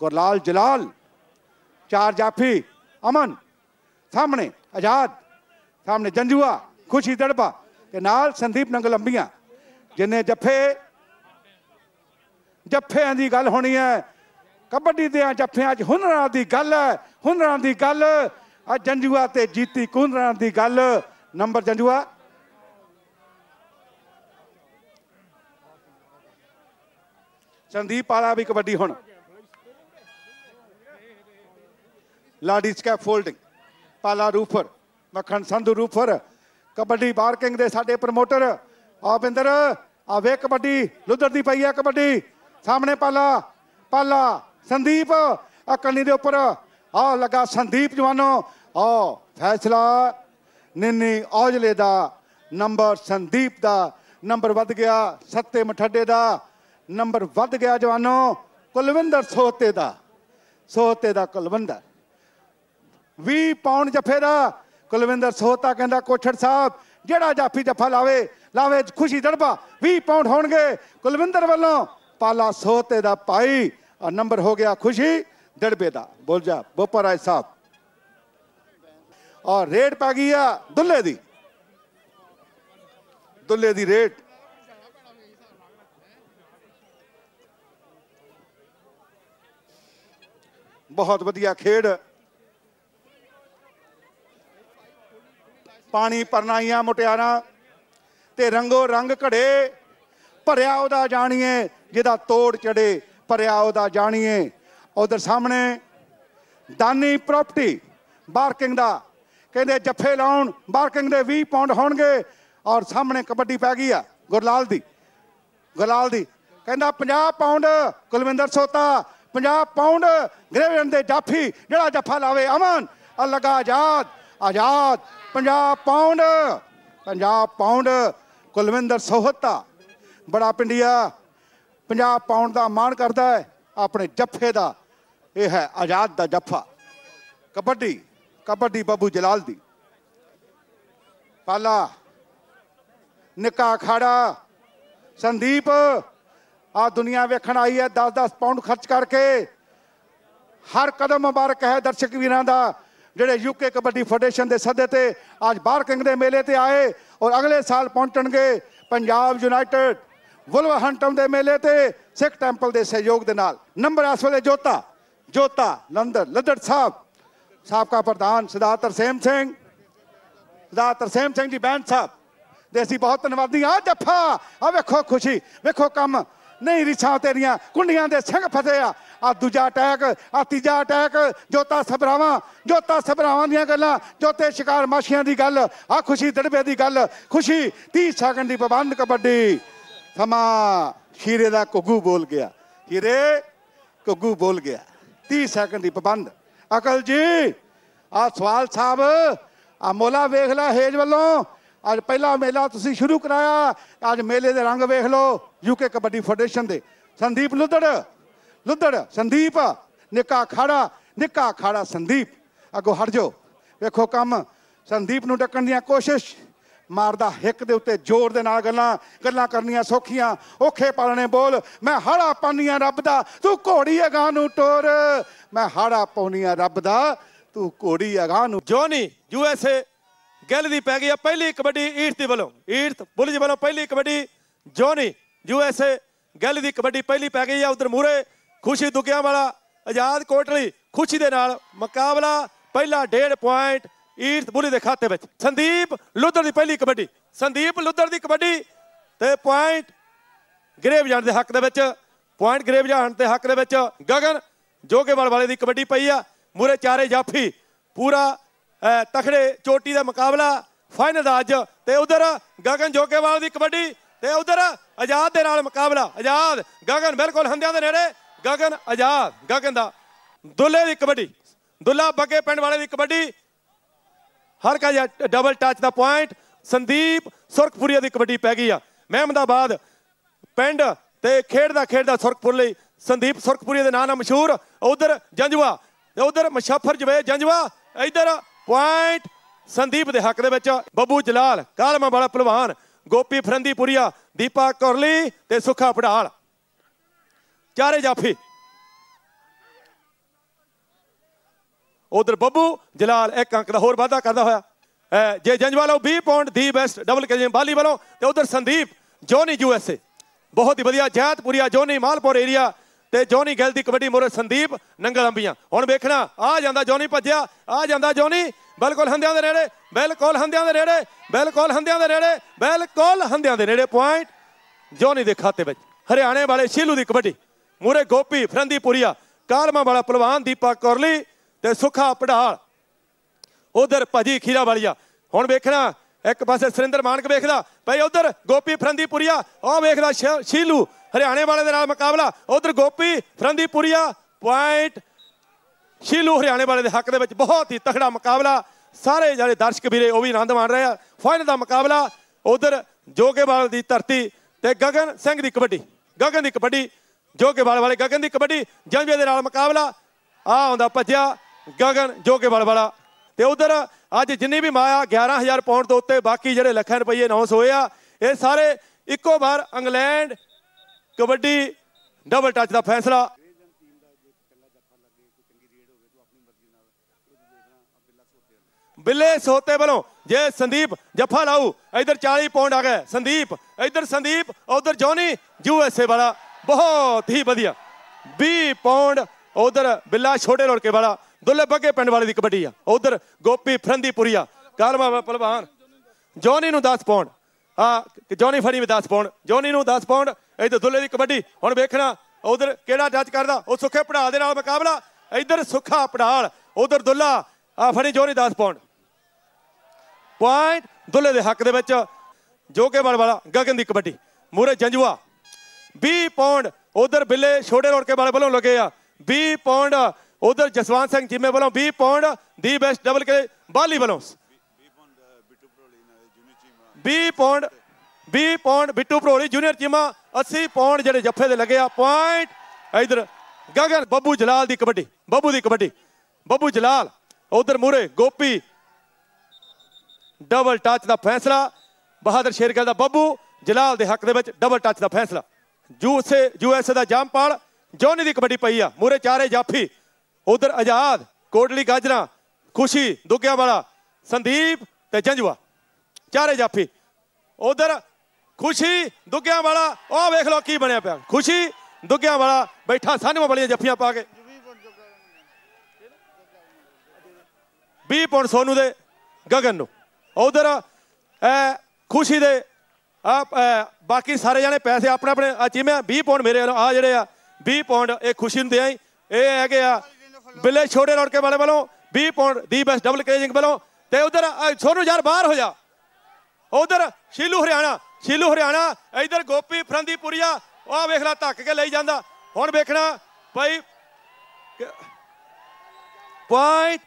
[SPEAKER 1] ਗੁਰਲਾਲ ਜਲਾਲ ਚਾਰ ਜਾਫੀ ਅਮਨ ਸਾਹਮਣੇ ਆਜ਼ਾਦ ਸਾਹਮਣੇ ਜੰਜੂਆ ਖੁਸ਼ੀ ਦੜਪਾ ਤੇ ਨਾਲ ਸੰਦੀਪ ਨੰਗ ਲੰਬੀਆਂ ਜਿੰਨੇ ਜੱਫੇ ਜੱਫਿਆਂ ਦੀ ਗੱਲ ਹੋਣੀ ਹੈ ਕਬੱਡੀ ਦੇ ਜੱਫਿਆਂ 'ਚ ਹੁਨਰਾਂ ਦੀ ਗੱਲ ਹੈ ਹੁਨਰਾਂ ਦੀ ਗੱਲ ਆ ਜੰਜੂਆ ਤੇ ਜੀਤੀ ਕੁੰਦਰਾਂ ਦੀ ਗੱਲ ਨੰਬਰ ਜੰਜੂਆ ਸੰਦੀਪ ਆਲਾ ਵੀ ਕਬੱਡੀ ਹੁਣ ਲਾਡੀ ਸਕੈਪ ਫੋਲਡਿੰਗ ਪਾਲਾ ਰੂਫਰ ਮੱਖਣ ਸੰਧੂ ਰੂਫਰ ਕਬੱਡੀ ਬਾਰਕਿੰਗ ਦੇ ਸਾਡੇ ਪ੍ਰਮੋਟਰ ਆਵਿੰਦਰ ਆਵੇ ਕਬੱਡੀ ਲੁੱਧਰ ਦੀ ਪਈ ਆ ਕਬੱਡੀ ਸਾਹਮਣੇ ਪਾਲਾ ਪਾਲਾ ਸੰਦੀਪ ਆ ਕੰਨੀ ਦੇ ਉੱਪਰ ਆ ਲਗਾ ਸੰਦੀਪ ਜਵਾਨੋ ਆ ਫੈਸਲਾ ਨਿੰਨੀ ਔਜਲੇ ਦਾ ਨੰਬਰ ਸੰਦੀਪ ਦਾ ਨੰਬਰ ਵੱਧ ਗਿਆ ਸੱਤੇ ਮਠੱਡੇ ਦਾ ਨੰਬਰ ਵੱਧ ਗਿਆ ਜਵਾਨੋ ਕੁਲਵਿੰਦਰ ਸੋਹਤੇ ਦਾ ਸੋਹਤੇ ਦਾ ਕੁਲਵਿੰਦਰ 20 ਪਾਉਣ ਜਫੇ ਦਾ ਕੁਲਵਿੰਦਰ ਸੋਹਤਾ ਕਹਿੰਦਾ ਕੋਠੜ ਸਾਹਿਬ ਜਿਹੜਾ ਜਾਫੀ ਜਫਾ ਲਾਵੇ ਲਾਵੇ ਖੁਸ਼ੀ ਦੜਬਾ 20 ਪਾਉਂਡ ਹੋਣਗੇ ਕੁਲਵਿੰਦਰ ਵੱਲੋਂ ਪਾਲਾ ਸੋਹਤੇ ਦਾ ਪਾਈ ਔਰ ਨੰਬਰ ਹੋ ਗਿਆ ਖੁਸ਼ੀ ਦੜਬੇ ਦਾ ਬੋਲ ਜਾ ਬੋਪਾ ਸਾਹਿਬ ਔਰ ਰੇਡ ਪੈ ਗਈ ਆ ਦੁੱਲੇ ਦੀ ਦੁੱਲੇ ਦੀ ਰੇਟ ਬਹੁਤ ਵਧੀਆ ਖੇਡ ਪਾਣੀ ਪਰਨਾਈਆਂ ਮੁਟਿਆਰਾਂ ਤੇ ਰੰਗੋ ਰੰਗ ਘੜੇ ਭਰਿਆ ਉਹਦਾ ਜਾਣੀਏ ਜਿਹਦਾ ਤੋੜ ਚੜੇ ਭਰਿਆ ਉਹਦਾ ਜਾਣੀਏ ਉਧਰ ਸਾਹਮਣੇ ਦਾਨੀ ਪ੍ਰਾਪਰਟੀ ਬਾਰਕਿੰਗ ਦਾ ਕਹਿੰਦੇ ਜੱਫੇ ਲਾਉਣ ਬਾਰਕਿੰਗ ਦੇ 20 ਪਾਉਂਡ ਹੋਣਗੇ ਔਰ ਸਾਹਮਣੇ ਕਬੱਡੀ ਪੈ ਗਈ ਆ ਗੁਰਲਾਲ ਦੀ ਗੁਰਲਾਲ ਦੀ ਕਹਿੰਦਾ 50 ਪਾਉਂਡ ਕੁਲਵਿੰਦਰ ਸੋਤਾ 50 ਪਾਉਂਡ ਗ੍ਰੇਵਨ ਦੇ ਜਾਫੀ ਜਿਹੜਾ ਜੱਫਾ ਲਾਵੇ ਅਮਨ ਆ ਲਗਾ ਆਜ਼ਾਦ ਆਜ਼ਾਦ 50 ਪਾਉਂਡ 50 ਪਾਉਂਡ ਕੁਲਵਿੰਦਰ ਸੋਹਤਾ ਬੜਾ ਪਿੰਡਿਆ 50 ਪਾਉਂਡ ਦਾ ਮਾਣ ਕਰਦਾ ਹੈ ਆਪਣੇ ਜੱਫੇ ਦਾ ਇਹ ਹੈ ਆਜ਼ਾਦ ਦਾ ਜੱਫਾ ਕਬੱਡੀ ਕਬੱਡੀ ਬੱਬੂ ਜਲਾਲ ਦੀ ਪਾਲਾ ਨਿਕਾ ਖਾੜਾ ਸੰਦੀਪ ਆ ਦੁਨੀਆ ਵੇਖਣ ਆਈ ਹੈ 10-10 ਪਾਉਂਡ ਖਰਚ ਕਰਕੇ ਹਰ ਕਦਮ ਮੁਬਾਰਕ ਹੈ ਦਰਸ਼ਕ ਵੀਰਾਂ ਦਾ ਜਿਹੜੇ ਯੂਕੇ ਕਬੱਡੀ ਫੈਡਰੇਸ਼ਨ ਦੇ ਸੱਦੇ ਤੇ ਅੱਜ ਕਿੰਗ ਦੇ ਮੇਲੇ ਤੇ ਆਏ ਔਰ ਅਗਲੇ ਸਾਲ ਪਹੁੰਚਣਗੇ ਪੰਜਾਬ ਯੂਨਾਈਟਿਡ ਹੰਟਮ ਦੇ ਮੇਲੇ ਤੇ ਸਿੱਖ ਟੈਂਪਲ ਦੇ ਸਹਿਯੋਗ ਦੇ ਨਾਲ ਨੰਬਰ ਇਸ ਵੇਲੇ ਜੋਤਾ ਜੋਤਾ ਲੰਦਰ ਲੱਦੜ ਸਾਹਿਬ ਸਾਬਕਾ ਪ੍ਰਧਾਨ ਸਦਾ ਤਰਸੇਮ ਸਿੰਘ ਸਦਾ ਤਰਸੇਮ ਸਿੰਘ ਜੀ ਬੈਂਡ ਸਾਹਿਬ ਦੇ ਅਸੀਂ ਬਹੁਤ ਧੰਨਵਾਦੀ ਆ ਜੱਫਾ ਆ ਵੇਖੋ ਖੁਸ਼ੀ ਵੇਖੋ ਕੰਮ ਨਹੀਂ ਰਿਛਾ ਤੇਰੀਆਂ ਕੁੰਡੀਆਂ ਦੇ ਸਿੰਘ ਫਸੇ ਆ ਆ ਦੂਜਾ ਅਟੈਕ ਆ ਤੀਜਾ ਅਟੈਕ ਜੋਤਾ ਸਭਰਾਵਾਂ ਜੋਤਾ ਸਭਰਾਵਾਂ ਦੀਆਂ ਗੱਲਾਂ ਜੋਤੇ ਸ਼ਿਕਾਰ ਮਾਸ਼ੀਆਂ ਦੀ ਗੱਲ ਆ ਖੁਸ਼ੀ ਦੜਬੇ ਦੀ ਗੱਲ ਖੁਸ਼ੀ 30 ਸੈਕਿੰਡ ਦੀ ਪਾਬੰਦ ਕਬੱਡੀ ਸਮਾ ਖੀਰੇ ਦਾ ਕੁਗੂ ਬੋਲ ਗਿਆ ਖੀਰੇ ਕੁਗੂ ਬੋਲ ਗਿਆ 30 ਸੈਕਿੰਡ ਦੀ ਪਾਬੰਦ ਅਕਲ ਜੀ ਆ ਸਵਾਲ ਸਾਹਿਬ ਆ ਮੋਲਾ ਵੇਖ ਲੈ ਹੇਜ ਵੱਲੋਂ ਅੱਜ ਪਹਿਲਾ ਮੇਲਾ ਤੁਸੀਂ ਸ਼ੁਰੂ ਕਰਾਇਆ ਅੱਜ ਮੇਲੇ ਦੇ ਰੰਗ ਵੇਖ ਲਓ ਯੂਕੇ ਕਬੱਡੀ ਫੈਡਰੇਸ਼ਨ ਦੇ ਸੰਦੀਪ ਲੁੱਧੜ ਲੁੱਧੜ ਸੰਦੀਪ ਨਿੱਕਾ ਖਾੜਾ ਨਿੱਕਾ ਖਾੜਾ ਸੰਦੀਪ ਅੱਗੋਂ ਹਟ ਜਾਓ ਵੇਖੋ ਕੰਮ ਸੰਦੀਪ ਨੂੰ ਟੱਕਣ ਦੀਆਂ ਕੋਸ਼ਿਸ਼ ਮਾਰਦਾ ਹਿੱਕ ਦੇ ਉੱਤੇ ਜ਼ੋਰ ਦੇ ਨਾਲ ਗੱਲਾਂ ਗੱਲਾਂ ਕਰਨੀਆਂ ਸੌਖੀਆਂ ਔਖੇ ਪਾਲਣੇ ਬੋਲ ਮੈਂ ਹੜਾ ਪਾਨੀਆਂ ਰੱਬ ਦਾ ਤੂੰ ਘੋੜੀ ਅਗਾ ਨੂੰ ਟੋਰ ਮੈਂ ਹੜਾ ਪਾਉਣੀਆਂ ਰੱਬ ਦਾ ਤੂੰ ਘੋੜੀ ਅਗਾ ਨੂੰ ਜੋਨੀ
[SPEAKER 2] ਯੂਐਸਏ ਗੱਲ ਦੀ ਪੈ ਗਈ ਆ ਪਹਿਲੀ ਕਬੱਡੀ ਈਰਥ ਦੇ ਵੱਲੋਂ ਈਰਥ ਬੁਲਜ ਵੱਲੋਂ ਪਹਿਲੀ kabaddi Johnny U S A ਗੱਲ ਦੀ ਕਬੱਡੀ ਪਹਿਲੀ ਪੈ ਗਈ ਆ ਉਧਰ ਮੂਰੇ ਖੁਸ਼ੀ ਦੁਗਿਆਂ ਵਾਲਾ ਆਜ਼ਾਦ ਕੋਟਲੀ ਖੁਸ਼ੀ ਦੇ ਨਾਲ ਮੁਕਾਬਲਾ ਪਹਿਲਾ ਡੇਢ ਪੁਆਇੰਟ ਈਰਥ ਬੁਲੀ ਦੇ ਖਾਤੇ ਵਿੱਚ ਸੰਦੀਪ ਲੁੱਧਰ ਦੀ ਪਹਿਲੀ ਕਬੱਡੀ ਸੰਦੀਪ ਲੁੱਧਰ ਦੀ ਕਬੱਡੀ ਤੇ ਪੁਆਇੰਟ ਗਰੇਵ ਜਾਣ ਦੇ ਹੱਕ ਦੇ ਵਿੱਚ ਪੁਆਇੰਟ ਗਰੇਵ ਜਾਣ ਦੇ ਹੱਕ ਦੇ ਵਿੱਚ ਗਗਨ ਜੋਗੇਵਾਲ ਵਾਲੇ ਦੀ ਕਬੱਡੀ ਪਈ ਆ ਮੂਰੇ ਚਾਰੇ ਜਾਫੀ ਪੂਰਾ ਤਖੜੇ ਚੋਟੀ ਦਾ ਮੁਕਾਬਲਾ ਫਾਈਨਲ ਦਾ ਅੱਜ ਤੇ ਉਧਰ ਗਗਨ ਜੋਗੇਵਾਲ ਦੀ ਕਬੱਡੀ ਤੇ ਉਧਰ ਆਜ਼ਾਦ ਦੇ ਨਾਲ ਮੁਕਾਬਲਾ ਆਜ਼ਾਦ ਗਗਨ ਬਿਲਕੁਲ ਹੰਦਿਆਂ ਦੇ ਨੇੜੇ ਗਗਨ ਆਜ਼ਾਦ ਗਗਨ ਦਾ ਦੁੱਲੇ ਦੀ ਕਬੱਡੀ ਦੁੱਲਾ ਬੱਗੇ ਪਿੰਡ ਵਾਲੇ ਦੀ ਕਬੱਡੀ ਹਰ ਕਾ ਡਬਲ ਟੱਚ ਦਾ ਪੁਆਇੰਟ ਸੰਦੀਪ ਸੁਰਖਪੁਰੀਆ ਦੀ ਕਬੱਡੀ ਪੈ ਗਈ ਆ ਮਹਿਮਦਾਬਾਦ ਪਿੰਡ ਤੇ ਖੇਡ ਦਾ ਖੇਡ ਦਾ ਸੁਰਖਪੁਰ ਲਈ ਸੰਦੀਪ ਸੁਰਖਪੁਰੀਆ ਦੇ ਨਾਂ ਨਾਲ ਮਸ਼ਹੂਰ ਉਧਰ ਜੰਜਵਾ ਉਧਰ ਮਸ਼ਾਫਰ ਜਵੇ ਜੰਜਵਾ ਇਧਰ ਪੁਆਇੰਟ ਸੰਦੀਪ ਦੇ ਹੱਕ ਦੇ ਵਿੱਚ ਬੱਬੂ ਜਲਾਲ ਕਾਲਮਾ ਵਾਲਾ ਪਹਿਲਵਾਨ ਗੋਪੀ ਫਰੰਦੀਪੁਰੀਆ ਦੀਪਾ ਕੋਰਲੀ ਤੇ ਸੁਖਾ ਪੜਾਲ ਚਾਰੇ ਜਾਫੀ ਉਧਰ ਬੱਬੂ ਜਲਾਲ ਇੱਕ ਅੰਕ ਦਾ ਹੋਰ ਵਾਧਾ ਕਰਦਾ ਹੋਇਆ ਜੇ ਜੰਜਵਾਲੋ 20 ਪੁਆਇੰਟ ਦੀ ਬੈਸਟ ਡਬਲ ਕੇਜਮ ਬਾਲੀ ਵੱਲੋਂ ਤੇ ਉਧਰ ਸੰਦੀਪ ਜੋਨੀ ਯੂਐਸਏ ਬਹੁਤ ਹੀ ਵਧੀਆ ਜੈਤਪੁਰੀਆ ਜੋਨੀ ਮਾਲਪੁਰ ਏਰੀਆ ਤੇ ਜੋਨੀ ਗਿੱਲ ਦੀ ਕਬੱਡੀ ਮੋਰੇ ਸੰਦੀਪ ਨੰਗਲ ਅੰਬੀਆਂ ਹੁਣ ਵੇਖਣਾ ਆ ਜਾਂਦਾ ਜੋਨੀ ਭੱਜਿਆ ਆ ਜਾਂਦਾ ਜੋਨੀ ਬਿਲਕੁਲ ਹੰਦਿਆਂ ਦੇ ਨੇੜੇ ਬਿਲਕੁਲ ਹੰਦਿਆਂ ਦੇ ਨੇੜੇ ਬਿਲਕੁਲ ਹੰਦਿਆਂ ਦੇ ਨੇੜੇ ਬਿਲਕੁਲ ਹੰਦਿਆਂ ਦੇ ਨੇੜੇ ਪੁਆਇੰਟ ਜੋਨੀ ਦੇ ਖਾਤੇ ਵਿੱਚ ਹਰਿਆਣੇ ਵਾਲੇ ਸ਼ੀਲੂ ਦੀ ਕਬੱਡੀ ਮੂਰੇ ਗੋਪੀ ਫਰੰਦੀਪੁਰੀਆ ਕਾਲਮਾ ਵਾਲਾ ਪਹਿਲਵਾਨ ਦੀਪਕ ਕੋਰਲੀ ਤੇ ਸੁਖਾ ਪੜਾਲ ਉਧਰ ਭਜੀ ਖੀਰਾ ਵਾਲੀਆ ਹੁਣ ਵੇਖਣਾ ਇੱਕ ਪਾਸੇ ਸਰਿੰਦਰ ਮਾਨਕ ਵੇਖਦਾ ਭਈ ਉਧਰ ਗੋਪੀ ਫਰੰਦੀਪੁਰੀਆ ਉਹ ਵੇਖਦਾ ਸ਼ੀਲੂ ਹਰਿਆਣੇ ਵਾਲੇ ਦੇ ਨਾਲ ਮੁਕਾਬਲਾ ਉਧਰ ਗੋਪੀ ਫਰੰਦੀਪੁਰੀਆ ਪੁਆਇੰਟ ਸ਼ੀਲੂ ਹਰਿਆਣੇ ਵਾਲੇ ਦੇ ਹੱਕ ਦੇ ਵਿੱਚ ਬਹੁਤ ਹੀ ਤਕੜਾ ਮੁਕਾਬਲਾ ਸਾਰੇ ਜਿਹੜੇ ਦਰਸ਼ਕ ਵੀਰੇ ਉਹ ਵੀ ਆਨੰਦ ਮਾਣ ਰਹੇ ਆ ਫਾਈਨਲ ਦਾ ਮੁਕਾਬਲਾ ਉਧਰ ਜੋਗੇਵਾਲ ਦੀ ਧਰਤੀ ਤੇ ਗਗਨ ਸਿੰਘ ਦੀ ਕਬੱਡੀ ਗਗਨ ਦੀ ਕਬੱਡੀ ਜੋਗੇਵਾਲ ਵਾਲੇ ਗਗਨ ਦੀ ਕਬੱਡੀ ਜੰਬੀਆਂ ਦੇ ਨਾਲ ਮੁਕਾਬਲਾ ਆ ਆਉਂਦਾ ਭੱਜਿਆ ਗਗਨ ਜੋਗੇਵਾਲ ਵਾਲਾ ਤੇ ਉਧਰ ਅੱਜ ਜਿੰਨੀ ਵੀ ਮਾਇਆ 11000 ਪਾਉਂਡ ਤੋਂ ਉੱਤੇ ਬਾਕੀ ਜਿਹੜੇ ਲੱਖਾਂ ਰੁਪਏ 900 ਹੋਏ ਆ ਇਹ ਸਾਰੇ ਇੱਕੋ ਵਾਰ ਇੰਗਲੈਂਡ ਕਬੱਡੀ ਡਬਲ ਟੱਚ ਦਾ ਫੈਸਲਾ ਬਿੱਲੇ ਸੋਤੇ ਵੱਲੋਂ ਜੇ ਸੰਦੀਪ ਜੱਫਾ ਲਾਉ ਇਧਰ 40 ਪੌਂਡ ਆ ਗਏ ਸੰਦੀਪ ਇਧਰ ਸੰਦੀਪ ਉਧਰ ਜੋਨੀ ਯੂ ਐਸ ਏ ਵਾਲਾ ਬਹੁਤ ਹੀ ਵਧੀਆ 20 ਪੌਂਡ ਉਧਰ ਬਿੱਲਾ ਛੋਟੇ ਲੜਕੇ ਵਾਲਾ ਦੁੱਲੇ ਬੱਗੇ ਪਿੰਡ ਵਾਲੇ ਦੀ ਕਬੱਡੀ ਆ ਉਧਰ ਗੋਪੀ ਫਰੰਦੀਪੁਰੀਆ ਕਾਲਮਾ ਪਹਿਲਵਾਨ ਜੋਨੀ ਨੂੰ 10 ਪੌਂਡ ਆ ਜੋਨੀ ਫੜੀ ਵੀ 10 ਪੌਂਡ ਜੋਨੀ ਨੂੰ 10 ਪੌਂਡ ਇੱਧਰ ਦੁੱਲੇ ਦੀ ਕਬੱਡੀ ਹੁਣ ਵੇਖਣਾ ਉਧਰ ਕਿਹੜਾ ਜੱਜ ਕਰਦਾ ਉਹ ਸੁੱਖੇ ਪੜਾਲ ਦੇ ਨਾਲ ਮੁਕਾਬਲਾ ਇੱਧਰ ਸੁੱਖਾ ਪੜਾਲ ਉਧਰ ਦੁੱਲਾ ਆ ਫੜੀ ਜੋਰੀ 10 ਪੁਆਇੰਟ ਪੁਆਇੰਟ ਦੁੱਲੇ ਦੇ ਹੱਕ ਦੇ ਵਿੱਚ ਜੋਗੇ ਵਾਲ ਵਾਲਾ ਗਗਨ ਦੀ ਕਬੱਡੀ ਮੂਰੇ ਜੰਜੂਆ 20 ਪੌਂਡ ਉਧਰ ਬਿੱਲੇ ਛੋੜੇ ਰੋੜ ਕੇ ਵਾਲੇ ਵੱਲੋਂ ਲੱਗੇ ਆ 20 ਪੌਂਡ ਉਧਰ ਜਸਵੰਤ ਸਿੰਘ ਜਿੰਮੇ ਵੱਲੋਂ 20 ਪੌਂਡ ਦੀ ਬੈਸਟ ਡਬਲ ਕੇ ਬਾਲੀ ਵੱਲੋਂ 20 pound 20 point Bittu ਭਰੋਲੀ junior Cheema 80 point ਜਿਹੜੇ ਜੱਫੇ ਦੇ ਲੱਗੇ ਆ ਪੁਆਇੰਟ ਇਧਰ ਗਗਨ ਬੱਬੂ ਜਲਾਲ ਦੀ ਕਬੱਡੀ ਬੱਬੂ ਦੀ ਕਬੱਡੀ ਬੱਬੂ ਜਲਾਲ ਉਧਰ ਮੂਰੇ ਗੋਪੀ ਡਬਲ ਟੱਚ ਦਾ ਫੈਸਲਾ ਬਹਾਦਰ ਸ਼ੇਰਗਲ ਦਾ ਬੱਬੂ ਜਲਾਲ ਦੇ ਹੱਕ ਦੇ ਵਿੱਚ ਡਬਲ ਟੱਚ ਦਾ ਫੈਸਲਾ ਜੂਸੇ ਜੂਐਸ ਦਾ ਜੰਪਾਲ ਜੋਨੀ ਦੀ ਕਬੱਡੀ ਪਈ ਆ ਮੂਰੇ ਚਾਰੇ ਜਾਫੀ ਉਧਰ ਆਜ਼ਾਦ ਕੋਟਲੀ ਗਾਜਰਾ ਖੁਸ਼ੀ ਦੁੱਗਿਆ ਵਾਲਾ ਸੰਦੀਪ ਤੇ ਜੰਜੂਆ ਚਾਰੇ ਜਾਫੀ ਉਧਰ ਖੁਸ਼ੀ ਦੁੱਗਿਆਂ ਵਾਲਾ ਉਹ ਵੇਖ ਲਓ ਕੀ ਬਣਿਆ ਪਿਆ ਖੁਸ਼ੀ ਦੁੱਗਿਆਂ ਵਾਲਾ ਬੈਠਾ ਸਾਹਮਣੇ ਵਾਲੀਆਂ ਜੱਫੀਆਂ ਪਾ ਕੇ 20 ਪੁਆਇੰਟ ਸੋਨੂ ਦੇ ਗਗਨ ਨੂੰ ਉਧਰ ਐ ਖੁਸ਼ੀ ਦੇ ਆ ਬਾਕੀ ਸਾਰੇ ਜਾਣੇ ਪੈਸੇ ਆਪਣੇ ਆਪਣੇ ਜਿਵੇਂ 20 ਪੁਆਇੰਟ ਮੇਰੇ ਆ ਜਿਹੜੇ ਆ 20 ਪੁਆਇੰਟ ਇਹ ਖੁਸ਼ੀ ਨੂੰ ਦਿਆਂ ਇਹ ਹੈਗੇ ਆ ਬਿੱਲੇ ਛੋੜੇ ਲੜਕੇ ਵਾਲੇ ਵੱਲੋਂ 20 ਪੁਆਇੰਟ ਦੀ ਬੈਸ ਡਬਲ ਕ੍ਰੇਜਿੰਗ ਵੱਲੋਂ ਤੇ ਉਧਰ ਸੋਨੂ ਯਾਰ ਬਾਹਰ ਹੋ ਜਾ ਉਧਰ ਸ਼ੀਲੂ ਹਰਿਆਣਾ ਸ਼ੀਲੂ ਹਰਿਆਣਾ ਇਧਰ ਗੋਪੀ ਫਰੰਦੀਪੁਰੀਆ ਉਹ ਵੇਖ ਲੈ ਧੱਕ ਕੇ ਲਈ ਜਾਂਦਾ ਹੁਣ ਵੇਖਣਾ ਭਾਈ ਪੁਆਇੰਟ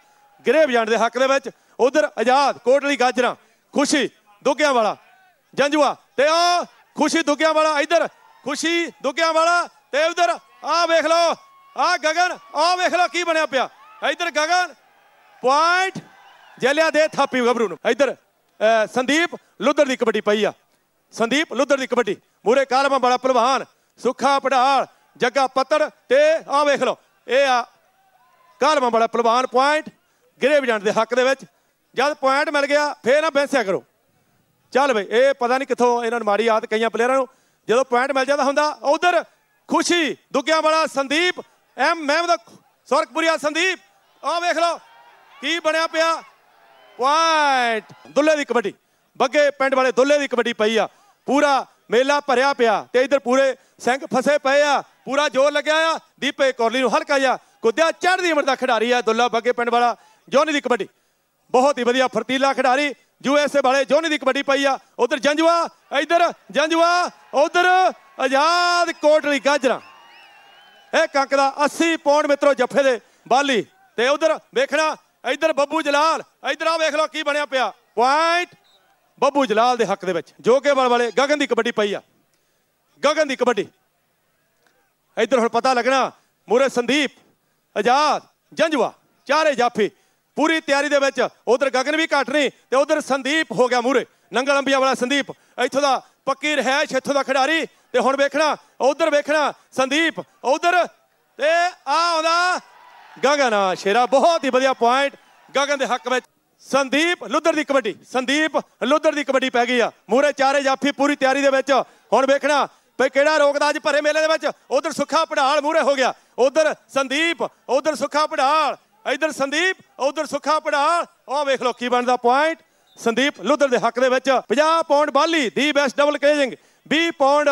[SPEAKER 2] ਗ੍ਰੇਵਯਾਰਡ ਜਾਂਦੇ ਹੱਕ ਦੇ ਵਿੱਚ ਉਧਰ ਆਜ਼ਾਦ ਕੋਟਲੀ ਗਾਜਰਾ ਖੁਸ਼ੀ ਦੁੱਗਿਆਂ ਵਾਲਾ ਜੰਜੂਆ ਤੇ ਆ ਖੁਸ਼ੀ ਦੁੱਗਿਆਂ ਵਾਲਾ ਇਧਰ ਖੁਸ਼ੀ ਦੁੱਗਿਆਂ ਵਾਲਾ ਤੇ ਉਧਰ ਆ ਵੇਖ ਲਓ ਆ ਗਗਨ ਆ ਵੇਖ ਲਓ ਕੀ ਬਣਿਆ ਪਿਆ ਇਧਰ ਗਗਨ ਪੁਆਇੰਟ ਜਲਿਆ ਦੇ ਥਾਪੀ ਗਬਰੂ ਨੂੰ ਇਧਰ ਸੰਦੀਪ ਲੁੱਧਰ ਦੀ ਕਬੱਡੀ ਪਈ ਆ ਸੰਦੀਪ ਲੁੱਧਰ ਦੀ ਕਬੱਡੀ ਮੂਰੇ ਕਾਲਮ ਬੜਾ ਪਹਿਲਵਾਨ ਸੁੱਖਾ ਪੜਾਲ ਜੱਗਾ ਪਤੜ ਤੇ ਆ ਵੇਖ ਲਓ ਇਹ ਆ ਕਾਲਮ ਬੜਾ ਪਹਿਲਵਾਨ ਪੁਆਇੰਟ ਗਰੇਵ ਜੰਡ ਦੇ ਹੱਕ ਦੇ ਵਿੱਚ ਜਦ ਪੁਆਇੰਟ ਮਿਲ ਗਿਆ ਫੇਰ ਨਾ ਬੈਂਸਿਆ ਕਰੋ ਚੱਲ ਬਈ ਇਹ ਪਤਾ ਨਹੀਂ ਕਿੱਥੋਂ ਇਹਨਾਂ ਨੂੰ ਮਾਰੀ ਆਦਤ ਕਈਆਂ ਪਲੇਅਰਾਂ ਨੂੰ ਜਦੋਂ ਪੁਆਇੰਟ ਮਿਲ ਜਾਂਦਾ ਹੁੰਦਾ ਉਧਰ ਖੁਸ਼ੀ ਦੁੱਗਿਆਂ ਵਾਲਾ ਸੰਦੀਪ ਐਮ ਮੈਮ ਦਾ ਸਵਰਗਪੁਰੀਆ ਸੰਦੀਪ ਆ ਵੇਖ ਲਓ ਕੀ ਬਣਿਆ ਪਿਆ ਪੁਆਇੰਟ ਦੁੱਲੇ ਦੀ ਕਬੱਡੀ ਬੱਗੇ ਪਿੰਡ ਵਾਲੇ ਦੁੱਲੇ ਦੀ ਕਬੱਡੀ ਪਈ ਆ ਪੂਰਾ ਮੇਲਾ ਭਰਿਆ ਪਿਆ ਤੇ ਇਧਰ ਪੂਰੇ ਸਿੰਘ ਫਸੇ ਪਏ ਆ ਪੂਰਾ ਜੋਰ ਲੱਗਿਆ ਆ ਦੀਪੇ ਕੋਰਲੀ ਨੂੰ ਹਲਕਾ ਜਿਹਾ ਕੁੱਦਿਆ ਚੜ੍ਹਦੀ ਉਮਰ ਦਾ ਖਿਡਾਰੀ ਆ ਦੁੱਲਾ ਬੱਗੇ ਪਿੰਡ ਵਾਲਾ ਜੋਨੀ ਦੀ ਕਬੱਡੀ ਬਹੁਤ ਹੀ ਵਧੀਆ ਫਰਤੀਲਾ ਖਿਡਾਰੀ ਯੂਐਸਏ ਵਾਲੇ ਜੋਨੀ ਦੀ ਕਬੱਡੀ ਪਈ ਆ ਉਧਰ ਜੰਜਵਾ ਇਧਰ ਜੰਜਵਾ ਉਧਰ ਆਜ਼ਾਦ ਕੋਟਲੀ ਗਾਜਰਾ ਇਹ ਕੰਕ ਦਾ 80 ਪੌਂਡ ਮਿੱਤਰੋ ਜੱਫੇ ਦੇ ਬਾਲੀ ਤੇ ਉਧਰ ਵੇਖਣਾ ਇਧਰ ਬੱਬੂ ਜਲਾਲ ਇਧਰ ਆ ਵੇਖ ਲਓ ਕੀ ਬਣਿਆ ਪਿਆ ਪੁਆਇੰਟ ਬੱਬੂ ਜਲਾਲ ਦੇ ਹੱਕ ਦੇ ਵਿੱਚ ਜੋਗੇਵਾਲ ਵਾਲੇ ਗਗਨ ਦੀ ਕਬੱਡੀ ਪਈ ਆ ਗਗਨ ਦੀ ਕਬੱਡੀ ਇੱਧਰ ਹੁਣ ਪਤਾ ਲੱਗਣਾ ਮੂਰੇ ਸੰਦੀਪ ਆਜ਼ਾਦ ਜੰਜਵਾ ਚਾਰੇ ਜਾਫੇ ਪੂਰੀ ਤਿਆਰੀ ਦੇ ਵਿੱਚ ਉਧਰ ਗਗਨ ਵੀ ਘਟ ਨਹੀਂ ਤੇ ਉਧਰ ਸੰਦੀਪ ਹੋ ਗਿਆ ਮੂਰੇ ਨੰਗਲ ਅੰਬੀਆਂ ਵਾਲਾ ਸੰਦੀਪ ਇੱਥੋਂ ਦਾ ਪੱਕੀ ਰਹਿਸ਼ ਇੱਥੋਂ ਦਾ ਖਿਡਾਰੀ ਤੇ ਹੁਣ ਵੇਖਣਾ ਉਧਰ ਵੇਖਣਾ ਸੰਦੀਪ ਉਧਰ ਤੇ ਆ ਆਉਂਦਾ ਗਗਨ ਸ਼ੇਰਾ ਬਹੁਤ ਹੀ ਵਧੀਆ ਪੁਆਇੰਟ ਗਗਨ ਦੇ ਹੱਕ ਵਿੱਚ ਸੰਦੀਪ ਲੁੱਧਰ ਦੀ ਕਬੱਡੀ ਸੰਦੀਪ ਲੁੱਧਰ ਦੀ ਕਬੱਡੀ ਪੈ ਗਈ ਆ ਮੂਰੇ ਚਾਰੇ ਜਾਫੀ ਪੂਰੀ ਤਿਆਰੀ ਦੇ ਵਿੱਚ ਹੁਣ ਵੇਖਣਾ ਭਈ ਕਿਹੜਾ ਰੋਕਦਾ ਅੱਜ ਭਰੇ ਮੇਲੇ ਦੇ ਵਿੱਚ ਉਧਰ ਸੁੱਖਾ ਪੜਾਲ ਮੂਰੇ ਹੋ ਗਿਆ ਉਧਰ ਸੰਦੀਪ ਉਧਰ ਸੁੱਖਾ ਪੜਾਲ ਇਧਰ ਸੰਦੀਪ ਉਧਰ ਸੁੱਖਾ ਪੜਾਲ ਉਹ ਵੇਖ ਲੋ ਕੀ ਬਣਦਾ ਪੁਆਇੰਟ ਸੰਦੀਪ ਲੁੱਧਰ ਦੇ ਹੱਕ ਦੇ ਵਿੱਚ 50 ਪਾਉਂਡ ਬਾਲੀ ਦੀ ਬੈਸਟ ਡਬਲ ਕੇਜਿੰਗ 20 ਪਾਉਂਡ